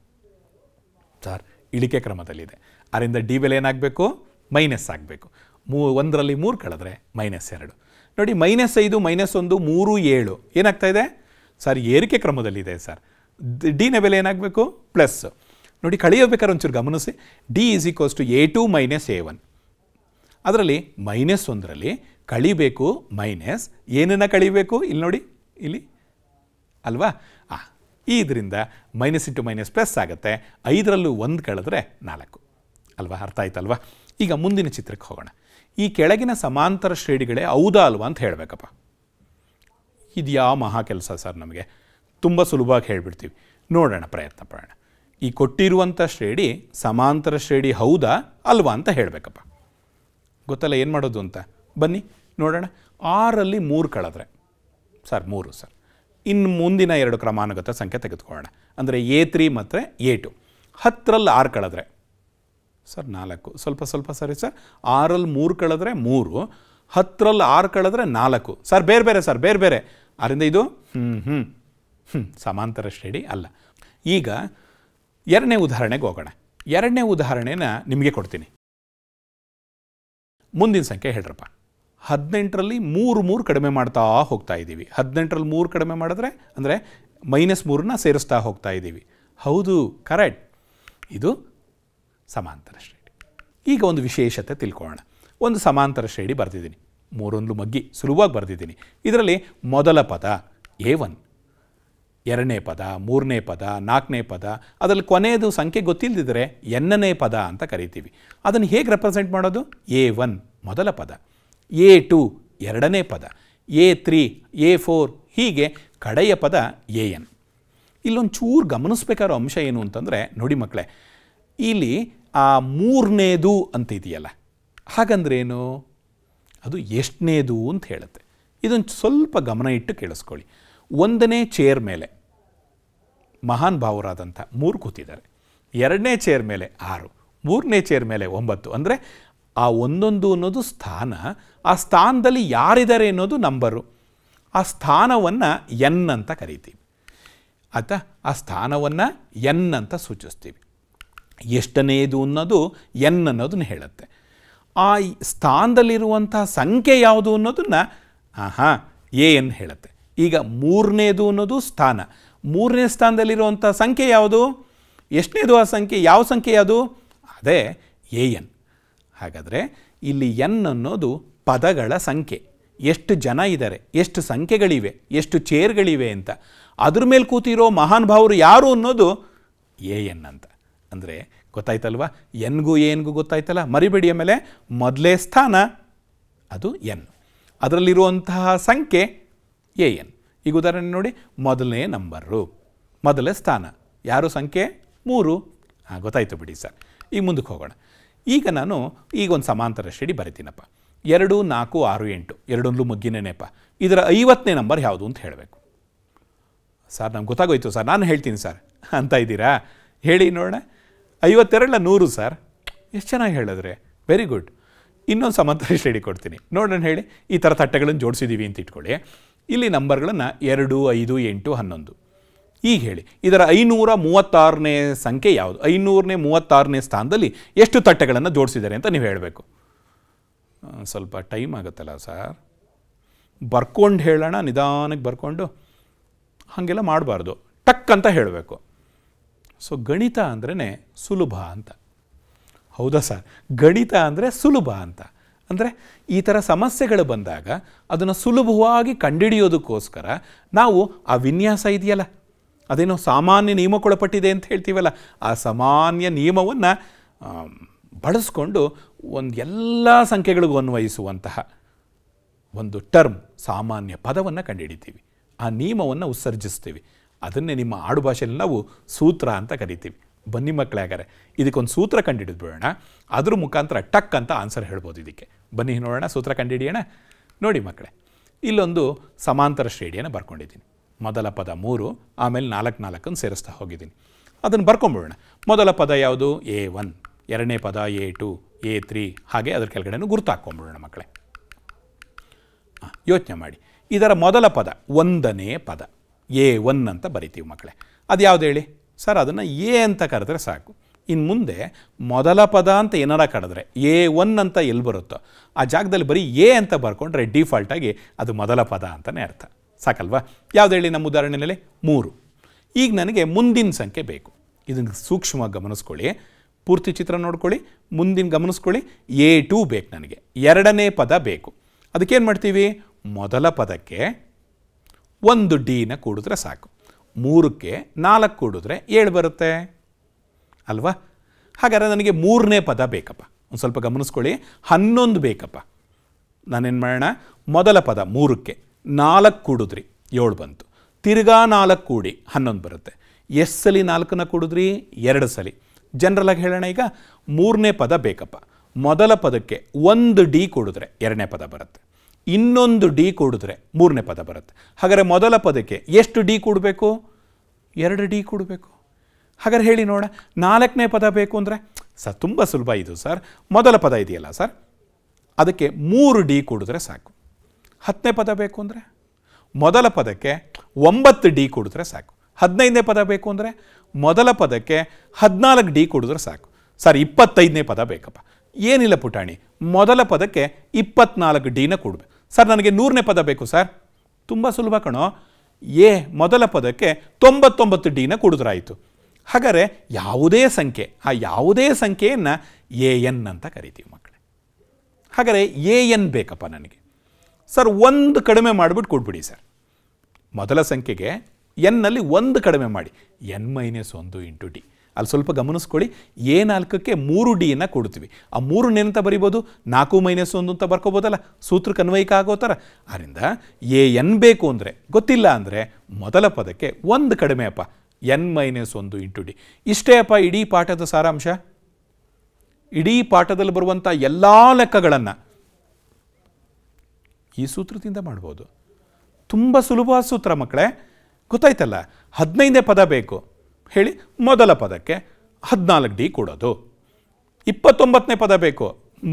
ಸರ್ ಇಳಿಕೆ ಕ್ರಮದಲ್ಲಿದೆ ಅದರಿಂದ ಡಿ ಬೆಲೆ ಏನಾಗಬೇಕು ಮೈನಸ್ ಆಗಬೇಕು ಮೂ ಒಂದರಲ್ಲಿ ಮೂರು ಕಳೆದ್ರೆ ಮೈನಸ್ ಎರಡು ನೋಡಿ ಮೈನಸ್ ಐದು ಮೈನಸ್ ಒಂದು ಮೂರು ಏಳು ಏನಾಗ್ತಾ ಇದೆ ಸರ್ ಏರಿಕೆ ಕ್ರಮದಲ್ಲಿದೆ ಸರ್ ಡಿನ ಬೆಲೆ ಏನಾಗಬೇಕು ಪ್ಲಸ್ ನೋಡಿ ಕಳೆಯಬೇಕಾದ್ರೆ ಒಂಚೂರು ಗಮನಿಸಿ d is equals to a two minus a one ಅದರಲ್ಲಿ ಮೈನಸ್ ಒಂದರಲ್ಲಿ ಕಳಿಬೇಕು ಮೈನಸ್ ಏನನ್ನು ಕಳಿಬೇಕು ಇಲ್ಲಿ ನೋಡಿ ಇಲ್ಲಿ ಅಲ್ವಾ ಆ ಇದರಿಂದ ಮೈನಸ್ ಇಂಟು ಮೈನಸ್ ಪ್ಲಸ್ ಆಗುತ್ತೆ ಐದರಲ್ಲೂ ಒಂದು ಕಳೆದ್ರೆ ನಾಲ್ಕು ಅಲ್ವಾ ಅರ್ಥ ಆಯ್ತಲ್ವಾ ಈಗ ಮುಂದಿನ ಚಿತ್ರಕ್ಕೆ ಹೋಗೋಣ ಈ ಕೆಳಗಿನ ಸಮಾಂತರ ಶ್ರೇಣಿಗಳೇ ಹೌದಾ ಅಲ್ವಾ ಅಂತ ಹೇಳಬೇಕಪ್ಪ ಇದು ಯಾವ ಮಹಾ ಕೆಲಸ ಸರ್ ನಮಗೆ ತುಂಬ ಸುಲಭವಾಗಿ ಹೇಳಿಬಿಡ್ತೀವಿ ನೋಡೋಣ ಪ್ರಯತ್ನ ಪಡೋಣ ಈ ಕೊಟ್ಟಿರುವಂಥ ಶ್ರೇಡಿ ಸಮಾಂತರ ಶ್ರೇಡಿ ಹೌದಾ ಅಲ್ವಾ ಅಂತ ಹೇಳಬೇಕಪ್ಪ ಗೊತ್ತಲ್ಲ ಏನು ಮಾಡೋದು ಅಂತ ಬನ್ನಿ ನೋಡೋಣ ಆರಲ್ಲಿ ಮೂರು ಕಳೆದ್ರೆ ಸರ್ ಮೂರು ಸರ್ ಇನ್ನು ಮುಂದಿನ ಎರಡು ಕ್ರಮಾನುಗತ ಸಂಖ್ಯೆ ತೆಗೆದುಕೊಳ್ಳೋಣ ಅಂದರೆ ಎ ತ್ರೀ ಮತ್ತು ಎ ಟು ಹತ್ತರಲ್ಲಿ ಆರು ಕಳೆದ್ರೆ ಸರ್ ನಾಲ್ಕು ಸ್ವಲ್ಪ ಸ್ವಲ್ಪ ಸರಿ ಸರ್ ಆರಲ್ಲಿ ಮೂರು ಕಳೆದ್ರೆ ಮೂರು ಹತ್ತರಲ್ಲಿ ಆರು ಕಳೆದ್ರೆ ನಾಲ್ಕು ಸರ್ ಬೇರೆ ಬೇರೆ ಸರ್ ಬೇರೆ ಬೇರೆ ಆದ್ದರಿಂದ ಇದು ಹ್ಞೂ ಹ್ಞೂ ಹ್ಞೂ ಸಮಾಂತರ ಶ್ರೇಣಿ ಅಲ್ಲ ಈಗ ಎರಡನೇ ಉದಾಹರಣೆಗೆ ಹೋಗೋಣ ಎರಡನೇ ಉದಾಹರಣೆನ ನಿಮಗೆ ಕೊಡ್ತೀನಿ ಮುಂದಿನ ಸಂಖ್ಯೆ ಹೇಳ್ರಪ್ಪ ಹದಿನೆಂಟರಲ್ಲಿ ಮೂರು ಮೂರು ಕಡಿಮೆ ಮಾಡ್ತಾ ಹೋಗ್ತಾ ಇದ್ದೀವಿ ಹದಿನೆಂಟರಲ್ಲಿ ಮೂರು ಕಡಿಮೆ ಮಾಡಿದ್ರೆ ಅಂದರೆ ಮೈನಸ್ ಮೂರನ್ನ ಸೇರಿಸ್ತಾ ಹೋಗ್ತಾ ಇದ್ದೀವಿ ಹೌದು ಕರೆಕ್ಟ್ ಇದು ಸಮಾಂತರ ಶ್ರೇಣಿ ಈಗ ಒಂದು ವಿಶೇಷತೆ ತಿಳ್ಕೊಳ್ಳೋಣ ಒಂದು ಸಮಾಂತರ ಶ್ರೇಣಿ ಬರೆದಿದ್ದೀನಿ ಮೂರೊಂದು ಮಗ್ಗಿ ಸುಲಭವಾಗಿ ಬರೆದಿದ್ದೀನಿ ಇದರಲ್ಲಿ ಮೊದಲ ಪದ ಎ ಒನ್ ಎರಡನೇ ಪದ ಮೂರನೇ ಪದ ನಾಲ್ಕನೇ ಪದ ಅದರಲ್ಲಿ ಕೊನೆಯದು ಸಂಖ್ಯೆ ಗೊತ್ತಿಲ್ಲದಿದ್ದರೆ ಎನ್ನನೇ ಪದ ಅಂತ ಕರಿತೀವಿ ಅದನ್ನು ಹೇಗೆ ರೆಪ್ರೆಸೆಂಟ್ ಮಾಡೋದು ಎ ಒನ್ ಮೊದಲ ಪದ ಎ ಟು ಎರಡನೇ ಪದ ಎ ತ್ರೀ ಎ ಫೋರ್ ಹೀಗೆ ಕಡೆಯ ಪದ ಎ ಎನ್ ಇಲ್ಲೊಂದು ಚೂರು ಗಮನಿಸ್ಬೇಕಾರೋ ಅಂಶ ಏನು ಅಂತಂದರೆ ನೋಡಿ ಮಕ್ಕಳೇ ಇಲ್ಲಿ ಆ ಮೂರನೇದು ಅಂತ ಇದೆಯಲ್ಲ ಹಾಗಂದ್ರೇನು ಅದು ಎಷ್ಟನೇದು ಅಂತ ಹೇಳುತ್ತೆ ಇದೊಂದು ಸ್ವಲ್ಪ ಗಮನ ಇಟ್ಟು ಕೇಳಿಸ್ಕೊಳ್ಳಿ ಒಂದನೇ ಚೇರ್ ಮೇಲೆ ಮಹಾನ್ ಭಾವರಾದಂಥ ಮೂರು ಕೂತಿದ್ದಾರೆ ಎರಡನೇ ಚೇರ್ ಮೇಲೆ ಆರು ಮೂರನೇ ಚೇರ್ ಮೇಲೆ ಒಂಬತ್ತು ಅಂದರೆ ಆ ಒಂದೊಂದು ಅನ್ನೋದು ಸ್ಥಾನ ಆ ಸ್ಥಾನದಲ್ಲಿ ಯಾರಿದ್ದಾರೆ ಅನ್ನೋದು ನಂಬರು ಆ ಸ್ಥಾನವನ್ನು ಎನ್ ಅಂತ ಕರಿತೀವಿ ಆಯ್ತಾ ಆ ಸ್ಥಾನವನ್ನು ಎನ್ ಅಂತ ಸೂಚಿಸ್ತೀವಿ ಎಷ್ಟನೆಯದು ಅನ್ನೋದು ಎನ್ ಅನ್ನೋದನ್ನು ಹೇಳುತ್ತೆ ಆ ಸ್ಥಾನದಲ್ಲಿರುವಂಥ ಸಂಖ್ಯೆ ಯಾವುದು ಅನ್ನೋದನ್ನು ಆಹಾ ಎ ಎನ್ ಹೇಳುತ್ತೆ ಈಗ ಮೂರನೇದು ಅನ್ನೋದು ಸ್ಥಾನ ಮೂರನೇ ಸ್ಥಾನದಲ್ಲಿರುವಂಥ ಸಂಖ್ಯೆ ಯಾವುದು ಎಷ್ಟನೇದು ಆ ಸಂಖ್ಯೆ ಯಾವ ಸಂಖ್ಯೆ ಅದು ಅದೇ ಎ ಎನ್ ಹಾಗಾದರೆ ಇಲ್ಲಿ ಎನ್ ಅನ್ನೋದು ಪದಗಳ ಸಂಖ್ಯೆ ಎಷ್ಟು ಜನ ಇದ್ದಾರೆ ಎಷ್ಟು ಸಂಖ್ಯೆಗಳಿವೆ ಎಷ್ಟು ಚೇರ್ಗಳಿವೆ ಅಂತ ಅದ್ರ ಮೇಲೆ ಕೂತಿರೋ ಮಹಾನ್ ಭಾವರು ಯಾರು ಅನ್ನೋದು ಎ ಎನ್ ಅಂತ ಅಂದರೆ ಗೊತ್ತಾಯ್ತಲ್ವ ಎನ್ಗೂ ಏನ್ಗೂ ಗೊತ್ತಾಯ್ತಲ್ಲ ಮರಿಬೇಡಿ ಆಮೇಲೆ ಮೊದಲೇ ಸ್ಥಾನ ಅದು ಎನ್ ಅದರಲ್ಲಿರುವಂತಹ ಸಂಖ್ಯೆ ಎ ಎನ್ ಈಗ ಉದಾಹರಣೆ ನೋಡಿ ಮೊದಲನೇ ನಂಬರು ಮೊದಲೇ ಸ್ಥಾನ ಯಾರು ಸಂಖ್ಯೆ ಮೂರು ಹಾಂ ಗೊತ್ತಾಯಿತು ಬಿಡಿ ಸರ್ ಈಗ ಮುಂದಕ್ಕೆ ಹೋಗೋಣ ಈಗ ನಾನು ಈಗ ಒಂದು ಸಮಾಂತರ ಶ್ರೇಣಿ ಬರೀತೀನಪ್ಪ ಎರಡು ನಾಲ್ಕು ಆರು ಎಂಟು ಎರಡೊಂದು ಮುಗ್ಗಿನೇ ಇದರ ಐವತ್ತನೇ ನಂಬರ್ ಯಾವುದು ಅಂತ ಹೇಳಬೇಕು ಸರ್ ನಮ್ಗೆ ಗೊತ್ತಾಗೋಯ್ತು ಸರ್ ನಾನು ಹೇಳ್ತೀನಿ ಸರ್ ಅಂತ ಇದ್ದೀರಾ ಹೇಳಿ ನೋಡೋಣ ಐವತ್ತೆರಡಲ್ಲ ನೂರು ಸರ್ ಎಷ್ಟು ಚೆನ್ನಾಗಿ ಹೇಳಿದ್ರೆ ವೆರಿ ಗುಡ್ ಇನ್ನೊಂದು ಸಮಾಂತರ ಶ್ರೇಡಿ ಕೊಡ್ತೀನಿ ನೋಡೋಣ ಹೇಳಿ ಈ ಥರ ತಟ್ಟೆಗಳನ್ನು ಜೋಡಿಸಿದ್ದೀವಿ ಅಂತ ಇಟ್ಕೊಳ್ಳಿ ಇಲ್ಲಿ ನಂಬರ್ಗಳನ್ನು ಎರಡು ಐದು ಎಂಟು ಹನ್ನೊಂದು ಈಗ ಹೇಳಿ ಇದರ ಐನೂರ ಮೂವತ್ತಾರನೇ ಸಂಖ್ಯೆ ಯಾವುದು ಐನೂರನೇ ಮೂವತ್ತಾರನೇ ಸ್ಥಾನದಲ್ಲಿ ಎಷ್ಟು ತಟ್ಟೆಗಳನ್ನು ಜೋಡಿಸಿದ್ದಾರೆ ಅಂತ ನೀವು ಹೇಳಬೇಕು ಸ್ವಲ್ಪ ಟೈಮ್ ಆಗುತ್ತಲ್ಲ ಸರ್ ಬರ್ಕೊಂಡು ಹೇಳೋಣ ನಿಧಾನಕ್ಕೆ ಬರ್ಕೊಂಡು ಹಾಗೆಲ್ಲ ಮಾಡಬಾರ್ದು ಟಕ್ ಅಂತ ಹೇಳಬೇಕು ಸೊ ಗಣಿತ ಅಂದ್ರೇ ಸುಲಭ ಅಂತ ಹೌದಾ ಸರ್ ಗಣಿತ ಅಂದರೆ ಸುಲಭ ಅಂತ ಅಂದರೆ ಈ ಥರ ಸಮಸ್ಯೆಗಳು ಬಂದಾಗ ಅದನ್ನು ಸುಲಭವಾಗಿ ಕಂಡುಹಿಡಿಯೋದಕ್ಕೋಸ್ಕರ ನಾವು ಆ ವಿನ್ಯಾಸ ಇದೆಯಲ್ಲ ಅದೇನೋ ಸಾಮಾನ್ಯ ನಿಯಮಕ್ಕೊಳಪಟ್ಟಿದೆ ಅಂತ ಹೇಳ್ತೀವಲ್ಲ ಆ ಸಾಮಾನ್ಯ ನಿಯಮವನ್ನು ಬಳಸ್ಕೊಂಡು ಒಂದು ಎಲ್ಲ ಸಂಖ್ಯೆಗಳಿಗೂ ಅನ್ವಯಿಸುವಂತಹ ಒಂದು ಟರ್ಮ್ ಸಾಮಾನ್ಯ ಪದವನ್ನು ಕಂಡುಹಿಡಿತೀವಿ ಆ ನಿಯಮವನ್ನು ಉತ್ಸರ್ಜಿಸ್ತೀವಿ ಅದನ್ನೇ ನಿಮ್ಮ ಆಡುಭಾಷೆಯಲ್ಲಿ ನಾವು ಸೂತ್ರ ಅಂತ ಕರಿತೀವಿ ಬನ್ನಿ ಮಕ್ಕಳೇ ಆಗಾರೆ ಇದಕ್ಕೊಂದು ಸೂತ್ರ ಹಿಡಿದು ಬಿಡೋಣ ಅದ್ರ ಮುಖಾಂತರ ಟಕ್ ಅಂತ ಆನ್ಸರ್ ಹೇಳ್ಬೋದು ಇದಕ್ಕೆ ಬನ್ನಿ ನೋಡೋಣ ಸೂತ್ರ ಕಂಡುಹಿಡಿಯೋಣ ನೋಡಿ ಮಕ್ಕಳೇ ಇಲ್ಲೊಂದು ಸಮಾಂತರ ಶ್ರೇಣಿಯನ್ನು ಬರ್ಕೊಂಡಿದ್ದೀನಿ ಮೊದಲ ಪದ ಮೂರು ಆಮೇಲೆ ನಾಲ್ಕು ನಾಲ್ಕನ್ನು ಸೇರಿಸ್ತಾ ಹೋಗಿದ್ದೀನಿ ಅದನ್ನು ಬರ್ಕೊಂಬಿಡೋಣ ಮೊದಲ ಪದ ಯಾವುದು ಎ ಒನ್ ಎರಡನೇ ಪದ ಎ ಟು ಎ ತ್ರೀ ಹಾಗೆ ಅದ್ರ ಕೆಳಗಡೆನೂ ಗುರುತು ಹಾಕ್ಕೊಂಬಿಡೋಣ ಮಕ್ಕಳೇ ಯೋಚನೆ ಮಾಡಿ ಇದರ ಮೊದಲ ಪದ ಒಂದನೇ ಪದ ಎ ಒನ್ ಅಂತ ಬರಿತೀವಿ ಮಕ್ಕಳೇ ಅದು ಯಾವುದು ಹೇಳಿ ಸರ್ ಅದನ್ನು ಎ ಅಂತ ಕರೆದ್ರೆ ಸಾಕು ಇನ್ನು ಮುಂದೆ ಮೊದಲ ಪದ ಅಂತ ಏನಾರ ಕರೆದ್ರೆ ಎ ಒನ್ ಅಂತ ಎಲ್ಲಿ ಬರುತ್ತೋ ಆ ಜಾಗದಲ್ಲಿ ಬರೀ ಎ ಅಂತ ಬರ್ಕೊಂಡ್ರೆ ಡಿಫಾಲ್ಟಾಗಿ ಅದು ಮೊದಲ ಪದ ಅಂತಲೇ ಅರ್ಥ ಸಾಕಲ್ವಾ ಯಾವ್ದು ಹೇಳಿ ನಮ್ಮ ಉದಾಹರಣೆಯಲ್ಲಿ ಮೂರು ಈಗ ನನಗೆ ಮುಂದಿನ ಸಂಖ್ಯೆ ಬೇಕು ಇದನ್ನು ಸೂಕ್ಷ್ಮವಾಗಿ ಗಮನಿಸ್ಕೊಳ್ಳಿ ಪೂರ್ತಿ ಚಿತ್ರ ನೋಡ್ಕೊಳ್ಳಿ ಮುಂದಿನ ಗಮನಿಸ್ಕೊಳ್ಳಿ ಎ ಟೂ ಬೇಕು ನನಗೆ ಎರಡನೇ ಪದ ಬೇಕು ಅದಕ್ಕೇನು ಮಾಡ್ತೀವಿ ಮೊದಲ ಪದಕ್ಕೆ ಒಂದು ಡಿನ ಕೂಡಿದ್ರೆ ಸಾಕು ಮೂರಕ್ಕೆ ನಾಲ್ಕು ಕೂಡಿದ್ರೆ ಏಳು ಬರುತ್ತೆ ಅಲ್ವಾ ಹಾಗಾದರೆ ನನಗೆ ಮೂರನೇ ಪದ ಬೇಕಪ್ಪ ಒಂದು ಸ್ವಲ್ಪ ಗಮನಿಸ್ಕೊಳ್ಳಿ ಹನ್ನೊಂದು ಬೇಕಪ್ಪ ನಾನೇನು ಮಾಡೋಣ ಮೊದಲ ಪದ ಮೂರಕ್ಕೆ ನಾಲ್ಕು ಕೂಡಿದ್ರಿ ಏಳು ಬಂತು ತಿರ್ಗಾ ನಾಲ್ಕು ಕೂಡಿ ಹನ್ನೊಂದು ಬರುತ್ತೆ ಎಷ್ಟು ಸಲಿ ನಾಲ್ಕನ್ನ ಕೂಡಿದ್ರಿ ಎರಡು ಸಲ ಜನರಲಾಗಿ ಹೇಳೋಣ ಈಗ ಮೂರನೇ ಪದ ಬೇಕಪ್ಪ ಮೊದಲ ಪದಕ್ಕೆ ಒಂದು ಡಿ ಕೂಡಿದ್ರೆ ಎರಡನೇ ಪದ ಬರುತ್ತೆ ಇನ್ನೊಂದು ಡಿ ಕೂಡಿದ್ರೆ ಮೂರನೇ ಪದ ಬರುತ್ತೆ ಹಾಗಾದರೆ ಮೊದಲ ಪದಕ್ಕೆ ಎಷ್ಟು ಡಿ ಕೂಡಬೇಕು ಎರಡು ಡಿ ಕೂಡಬೇಕು ಹಾಗಾದ್ರೆ ಹೇಳಿ ನೋಡ ನಾಲ್ಕನೇ ಪದ ಬೇಕು ಅಂದರೆ ಸರ್ ತುಂಬ ಸುಲಭ ಇದು ಸರ್ ಮೊದಲ ಪದ ಇದೆಯಲ್ಲ ಸರ್ ಅದಕ್ಕೆ ಮೂರು ಡಿ ಕೂಡಿದ್ರೆ ಸಾಕು ಹತ್ತನೇ ಪದ ಬೇಕು ಅಂದರೆ ಮೊದಲ ಪದಕ್ಕೆ ಒಂಬತ್ತು ಡಿ ಕೂಡಿದ್ರೆ ಸಾಕು ಹದಿನೈದನೇ ಪದ ಬೇಕು ಅಂದರೆ ಮೊದಲ ಪದಕ್ಕೆ ಹದಿನಾಲ್ಕು ಡಿ ಕೂಡಿದ್ರೆ ಸಾಕು ಸರ್ ಇಪ್ಪತ್ತೈದನೇ ಪದ ಬೇಕಪ್ಪ ಏನಿಲ್ಲ ಪುಟಾಣಿ ಮೊದಲ ಪದಕ್ಕೆ ಇಪ್ಪತ್ನಾಲ್ಕು ಡಿನ ಕೊಡಬೇಕು ಸರ್ ನನಗೆ ನೂರನೇ ಪದ ಬೇಕು ಸರ್ ತುಂಬ ಸುಲಭ ಕಣೋ ಎ ಮೊದಲ ಪದಕ್ಕೆ ತೊಂಬತ್ತೊಂಬತ್ತು ಡಿನ ಕುಡಿದ್ರಾಯಿತು ಹಾಗಾದರೆ ಯಾವುದೇ ಸಂಖ್ಯೆ ಆ ಯಾವುದೇ ಸಂಖ್ಯೆಯನ್ನು ಎ ಎನ್ ಅಂತ ಕರಿತೀವಿ ಮಕ್ಕಳೇ ಹಾಗಾದರೆ ಎ ಎನ್ ಬೇಕಪ್ಪ ನನಗೆ ಸರ್ ಒಂದು ಕಡಿಮೆ ಮಾಡಿಬಿಟ್ಟು ಕೊಡ್ಬಿಡಿ ಸರ್ ಮೊದಲ ಸಂಖ್ಯೆಗೆ ಎನ್ನಲ್ಲಿ ಒಂದು ಕಡಿಮೆ ಮಾಡಿ ಎನ್ ಮೈನಸ್ ಒಂದು ಇಂಟು ಡಿ ಅಲ್ಲಿ ಸ್ವಲ್ಪ ಗಮನಿಸ್ಕೊಳ್ಳಿ ಎ ನಾಲ್ಕಕ್ಕೆ ಮೂರು ಡಿಯನ್ನು ಕೊಡ್ತೀವಿ ಆ ಮೂರು ನೆನಂತ ಬರಿಬೋದು ನಾಲ್ಕು ಮೈನಸ್ ಒಂದು ಅಂತ ಬರ್ಕೋಬೋದಲ್ಲ ಸೂತ್ರ ಆಗೋ ಥರ ಆದ್ದರಿಂದ ಎ ಎನ್ ಬೇಕು ಅಂದರೆ ಗೊತ್ತಿಲ್ಲ ಅಂದರೆ ಮೊದಲ ಪದಕ್ಕೆ ಒಂದು ಕಡಿಮೆ ಅಪ್ಪ ಎನ್ ಮೈನಸ್ ಒಂದು ಇಂಟು ಡಿ ಇಷ್ಟೇ ಅಪ್ಪ ಇಡೀ ಪಾಠದ ಸಾರಾಂಶ ಇಡೀ ಪಾಠದಲ್ಲಿ ಬರುವಂಥ ಎಲ್ಲ ಲೆಕ್ಕಗಳನ್ನು ಈ ಸೂತ್ರದಿಂದ ಮಾಡ್ಬೋದು ತುಂಬ ಸುಲಭ ಸೂತ್ರ ಮಕ್ಕಳೇ ಗೊತ್ತಾಯ್ತಲ್ಲ ಹದಿನೈದನೇ ಪದ ಬೇಕು ಹೇಳಿ ಮೊದಲ ಪದಕ್ಕೆ ಹದಿನಾಲ್ಕು ಡಿ ಕೊಡೋದು ಇಪ್ಪತ್ತೊಂಬತ್ತನೇ ಪದ ಬೇಕು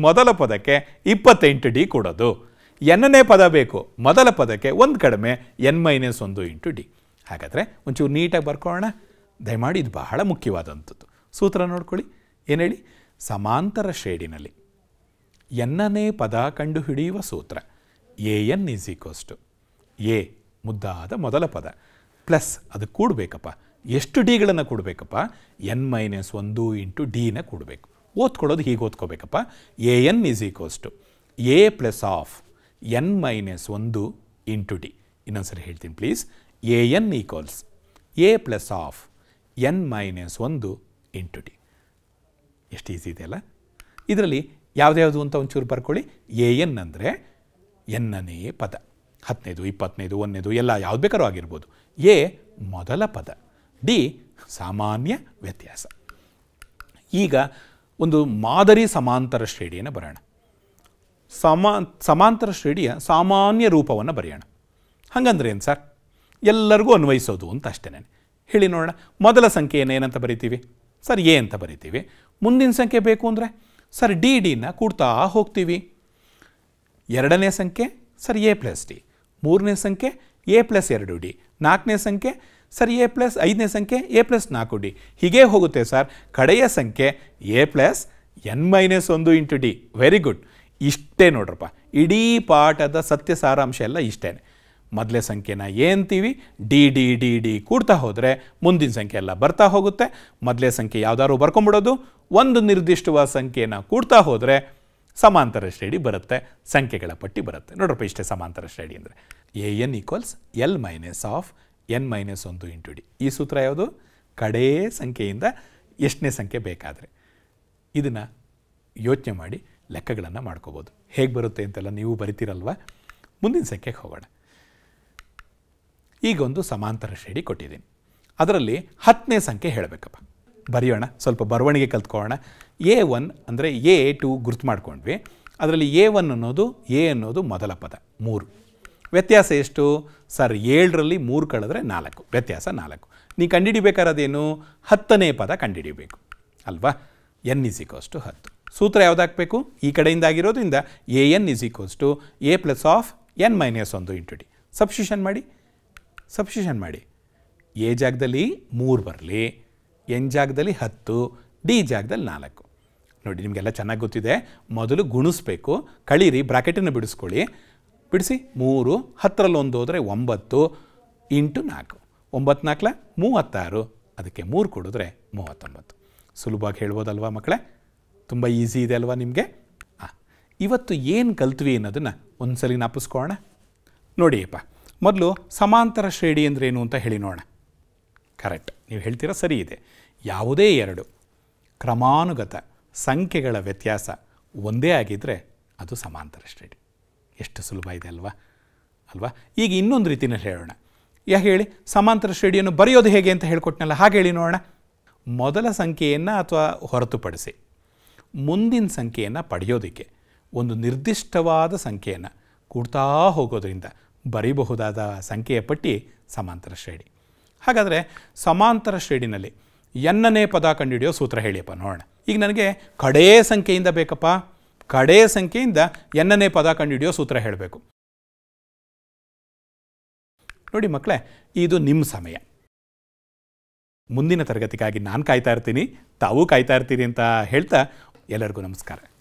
ಮೊದಲ ಪದಕ್ಕೆ ಇಪ್ಪತ್ತೆಂಟು ಡಿ ಕೊಡೋದು ಎನ್ನನೇ ಪದ ಬೇಕು ಮೊದಲ ಪದಕ್ಕೆ ಒಂದು ಕಡಿಮೆ ಎನ್ ಮೈನಸ್ ಒಂದು ಇಂಟು ಡಿ ಹಾಗಾದರೆ ಒಂಚೂರು ನೀಟಾಗಿ ಬರ್ಕೊಳ್ಳೋಣ ದಯಮಾಡಿ ಇದು ಬಹಳ ಮುಖ್ಯವಾದಂಥದ್ದು ಸೂತ್ರ ನೋಡ್ಕೊಳ್ಳಿ ಏನು ಹೇಳಿ ಸಮಾಂತರ ಶ್ರೇಡಿನಲ್ಲಿ ಎನ್ನನೇ ಪದ ಕಂಡುಹಿಡಿಯುವ ಸೂತ್ರ a n is equals to a ಮುದ್ದಾದ ಮೊದಲ ಪದ ಪ್ಲಸ್ ಅದು ಕೂಡಬೇಕಪ್ಪ ಎಷ್ಟು ಡಿಗಳನ್ನು ಕೊಡಬೇಕಪ್ಪ ಎನ್ ಮೈನಸ್ ಒಂದು ಇಂಟು ಡಿನ ಕೊಡಬೇಕು ಓದ್ಕೊಳ್ಳೋದು ಹೀಗೆ ಓದ್ಕೋಬೇಕಪ್ಪ a n is equals to a plus of n minus ಒಂದು ಇಂಟು ಡಿ ಇನ್ನೊಂದ್ಸರಿ ಹೇಳ್ತೀನಿ please a n equals a plus of n minus ಒಂದು ಇಂಟು ಡಿ ಎಷ್ಟು ಈಸಿ ಇದೆ ಅಲ್ಲ ಇದರಲ್ಲಿ ಯಾವುದ್ಯಾವುದು ಅಂತ ಒಂಚೂರು ಬರ್ಕೊಳ್ಳಿ ಎ ಎನ್ ಅಂದರೆ ಎನ್ನನೆಯೇ ಪದ ಹತ್ತನೇದು ಇಪ್ಪತ್ತನೇದು ಒಂದನೇದು ಎಲ್ಲ ಯಾವ್ದು ಬೇಕಾದ್ರೂ ಆಗಿರ್ಬೋದು ಎ ಮೊದಲ ಪದ ಡಿ ಸಾಮಾನ್ಯ ವ್ಯತ್ಯಾಸ ಈಗ ಒಂದು ಮಾದರಿ ಸಮಾಂತರ ಶ್ರೇಣಿಯನ್ನು ಬರೆಯೋಣ ಸಮಾ ಸಮಾಂತರ ಶ್ರೇಣಿಯ ಸಾಮಾನ್ಯ ರೂಪವನ್ನು ಬರೆಯೋಣ ಹಾಗಂದ್ರೆ ಏನು ಸರ್ ಎಲ್ಲರಿಗೂ ಅನ್ವಯಿಸೋದು ಅಂತ ಅಷ್ಟೇ ನಾನು ಹೇಳಿ ನೋಡೋಣ ಮೊದಲ ಸಂಖ್ಯೆಯನ್ನು ಏನಂತ ಬರಿತೀವಿ ಸರ್ ಎ ಅಂತ ಬರಿತೀವಿ ಮುಂದಿನ ಸಂಖ್ಯೆ ಬೇಕು ಅಂದರೆ ಸರ್ ಡಿ ಡಿನ ಕೂಡ್ತಾ ಹೋಗ್ತೀವಿ ಎರಡನೇ ಸಂಖ್ಯೆ ಸರ್ ಎ ಪ್ಲಸ್ ಡಿ ಮೂರನೇ ಸಂಖ್ಯೆ ಎ ಪ್ಲಸ್ ಎರಡು ಡಿ ನಾಲ್ಕನೇ ಸಂಖ್ಯೆ ಸರ್ ಎ ಪ್ಲಸ್ ಐದನೇ ಸಂಖ್ಯೆ ಎ ಪ್ಲಸ್ ನಾಲ್ಕು ಡಿ ಹೀಗೆ ಹೋಗುತ್ತೆ ಸರ್ ಕಡೆಯ ಸಂಖ್ಯೆ ಎ ಪ್ಲಸ್ ಎನ್ ಮೈನಸ್ ಒಂದು ಇಂಟು ಡಿ ವೆರಿ ಗುಡ್ ಇಷ್ಟೇ ನೋಡ್ರಪ್ಪ ಇಡೀ ಪಾಠದ ಸತ್ಯ ಸಾರಾಂಶ ಎಲ್ಲ ಇಷ್ಟೇ ಮೊದಲೇ ಸಂಖ್ಯೆನ ಏನಂತೀವಿ ಡಿ ಡಿ ಡಿ ಡಿ ಕೂಡ್ತಾ ಹೋದರೆ ಮುಂದಿನ ಸಂಖ್ಯೆ ಎಲ್ಲ ಬರ್ತಾ ಹೋಗುತ್ತೆ ಮೊದಲೇ ಸಂಖ್ಯೆ ಯಾವ್ದಾದ್ರು ಬರ್ಕೊಂಬಿಡೋದು ಒಂದು ನಿರ್ದಿಷ್ಟವಾದ ಸಂಖ್ಯೆನ ಕೂಡ್ತಾ ಹೋದರೆ ಸಮಾಂತರ ಶ್ರೇಣಿ ಬರುತ್ತೆ ಸಂಖ್ಯೆಗಳ ಪಟ್ಟಿ ಬರುತ್ತೆ ನೋಡ್ರಪ್ಪ ಇಷ್ಟೇ ಸಮಾಂತರ ಶ್ರೇಣಿ ಅಂದರೆ a n equals l minus of n minus ಒಂದು ಇಂಟು ಡಿ ಈ ಸೂತ್ರ ಯಾವುದು ಕಡೇ ಸಂಖ್ಯೆಯಿಂದ ಎಷ್ಟನೇ ಸಂಖ್ಯೆ ಬೇಕಾದರೆ ಇದನ್ನು ಯೋಚನೆ ಮಾಡಿ ಲೆಕ್ಕಗಳನ್ನು ಮಾಡ್ಕೋಬೋದು ಹೇಗೆ ಬರುತ್ತೆ ಅಂತೆಲ್ಲ ನೀವು ಬರಿತೀರಲ್ವ ಮುಂದಿನ ಸಂಖ್ಯೆಗೆ ಹೋಗೋಣ ಈಗ ಒಂದು ಸಮಾಂತರ ಶ್ರೇಣಿ ಕೊಟ್ಟಿದ್ದೀನಿ ಅದರಲ್ಲಿ ಹತ್ತನೇ ಸಂಖ್ಯೆ ಹೇಳಬೇಕಪ್ಪ ಬರೆಯೋಣ ಸ್ವಲ್ಪ ಬರವಣಿಗೆ ಕಲ್ತ್ಕೊಳ್ಳೋಣ ಎ ಒನ್ ಅಂದರೆ ಎ ಟು ಗುರ್ತು ಮಾಡ್ಕೊಂಡ್ವಿ ಅದರಲ್ಲಿ ಎ ಒನ್ ಅನ್ನೋದು ಎ ಅನ್ನೋದು ಮೊದಲ ಪದ ಮೂರು ವ್ಯತ್ಯಾಸ ಎಷ್ಟು ಸರ್ ಏಳರಲ್ಲಿ ಮೂರು ಕಳೆದ್ರೆ ನಾಲ್ಕು ವ್ಯತ್ಯಾಸ ನಾಲ್ಕು ನೀವು ಕಂಡುಹಿಡಿಬೇಕಾರದೇನು ಹತ್ತನೇ ಪದ ಕಂಡುಹಿಡಿಬೇಕು ಅಲ್ವಾ ಎನ್ ಇಸಿಕೋಸ್ಟು ಹತ್ತು ಸೂತ್ರ ಯಾವುದಾಗಬೇಕು ಈ ಆಗಿರೋದ್ರಿಂದ a n is equals to a plus of n minus ಒಂದು ಇಂಟು ಡಿ ಸಬ್ಸ್ಟ್ಯೂಷನ್ ಮಾಡಿ ಸಬ್ಸ್ಟ್ಯೂಷನ್ ಮಾಡಿ ಎ ಜಾಗದಲ್ಲಿ ಮೂರು ಬರಲಿ ಎನ್ ಜಾಗದಲ್ಲಿ ಹತ್ತು ಡಿ ಜಾಗದಲ್ಲಿ ನಾಲ್ಕು ನೋಡಿ ನಿಮಗೆಲ್ಲ ಚೆನ್ನಾಗಿ ಗೊತ್ತಿದೆ ಮೊದಲು ಗುಣಿಸ್ಬೇಕು ಕಳೀರಿ ಬ್ರಾಕೆಟನ್ನು ಬಿಡಿಸ್ಕೊಳ್ಳಿ ಬಿಡಿಸಿ ಮೂರು ಹತ್ತರಲ್ಲಿ ಒಂದು ಹೋದರೆ ಒಂಬತ್ತು ಇಂಟು ನಾಲ್ಕು ಒಂಬತ್ತು ನಾಲ್ಕಲ ಮೂವತ್ತಾರು ಅದಕ್ಕೆ ಮೂರು ಕೊಡಿದ್ರೆ ಮೂವತ್ತೊಂಬತ್ತು ಸುಲಭವಾಗಿ ಹೇಳ್ಬೋದಲ್ವಾ ಮಕ್ಕಳೇ ತುಂಬ ಈಸಿ ಇದೆ ಅಲ್ವಾ ನಿಮಗೆ ಹಾಂ ಇವತ್ತು ಏನು ಕಲ್ತ್ವಿ ಅನ್ನೋದನ್ನು ಒಂದು ಸಲ ನಾಪಿಸ್ಕೊಳ್ಳೋಣ ನೋಡಿಯಪ್ಪ ಮೊದಲು ಸಮಾಂತರ ಶ್ರೇಣಿ ಅಂದ್ರೇನು ಅಂತ ಹೇಳಿ ನೋಡೋಣ ಕರೆಕ್ಟ್ ನೀವು ಹೇಳ್ತೀರಾ ಸರಿ ಇದೆ ಯಾವುದೇ ಎರಡು ಕ್ರಮಾನುಗತ ಸಂಖ್ಯೆಗಳ ವ್ಯತ್ಯಾಸ ಒಂದೇ ಆಗಿದ್ದರೆ ಅದು ಸಮಾಂತರ ಶ್ರೇಣಿ ಎಷ್ಟು ಸುಲಭ ಇದೆ ಅಲ್ವಾ ಅಲ್ವಾ ಈಗ ಇನ್ನೊಂದು ರೀತಿಯಲ್ಲಿ ಹೇಳೋಣ ಯಾಕೆ ಹೇಳಿ ಸಮಾಂತರ ಶ್ರೇಣಿಯನ್ನು ಬರೆಯೋದು ಹೇಗೆ ಅಂತ ಹೇಳ್ಕೊಟ್ನಲ್ಲ ಹಾಗೆ ಹೇಳಿ ನೋಡೋಣ ಮೊದಲ ಸಂಖ್ಯೆಯನ್ನು ಅಥವಾ ಹೊರತುಪಡಿಸಿ ಮುಂದಿನ ಸಂಖ್ಯೆಯನ್ನು ಪಡೆಯೋದಕ್ಕೆ ಒಂದು ನಿರ್ದಿಷ್ಟವಾದ ಸಂಖ್ಯೆಯನ್ನು ಕೂಡ್ತಾ ಹೋಗೋದರಿಂದ ಬರೀಬಹುದಾದ ಸಂಖ್ಯೆಯ ಪಟ್ಟಿ ಸಮಾಂತರ ಶ್ರೇಣಿ ಹಾಗಾದರೆ ಸಮಾಂತರ ಶ್ರೇಣಿನಲ್ಲಿ ಎನ್ನನೇ ಪದ ಕಂಡುಹಿಡಿಯೋ ಸೂತ್ರ ಹೇಳಿಯಪ್ಪ ನೋಡೋಣ ಈಗ ನನಗೆ ಕಡೇ ಸಂಖ್ಯೆಯಿಂದ ಬೇಕಪ್ಪ ಕಡೆಯ ಸಂಖ್ಯೆಯಿಂದ ಎನ್ನನೇ ಪದ ಕಂಡುಹಿಡಿಯೋ ಸೂತ್ರ ಹೇಳಬೇಕು ನೋಡಿ ಮಕ್ಕಳೇ ಇದು ನಿಮ್ಮ ಸಮಯ ಮುಂದಿನ ತರಗತಿಗಾಗಿ ನಾನು ಕಾಯ್ತಾ ಇರ್ತೀನಿ ತಾವೂ ಕಾಯ್ತಾ ಇರ್ತೀರಿ ಅಂತ ಹೇಳ್ತಾ ಎಲ್ಲರಿಗೂ ನಮಸ್ಕಾರ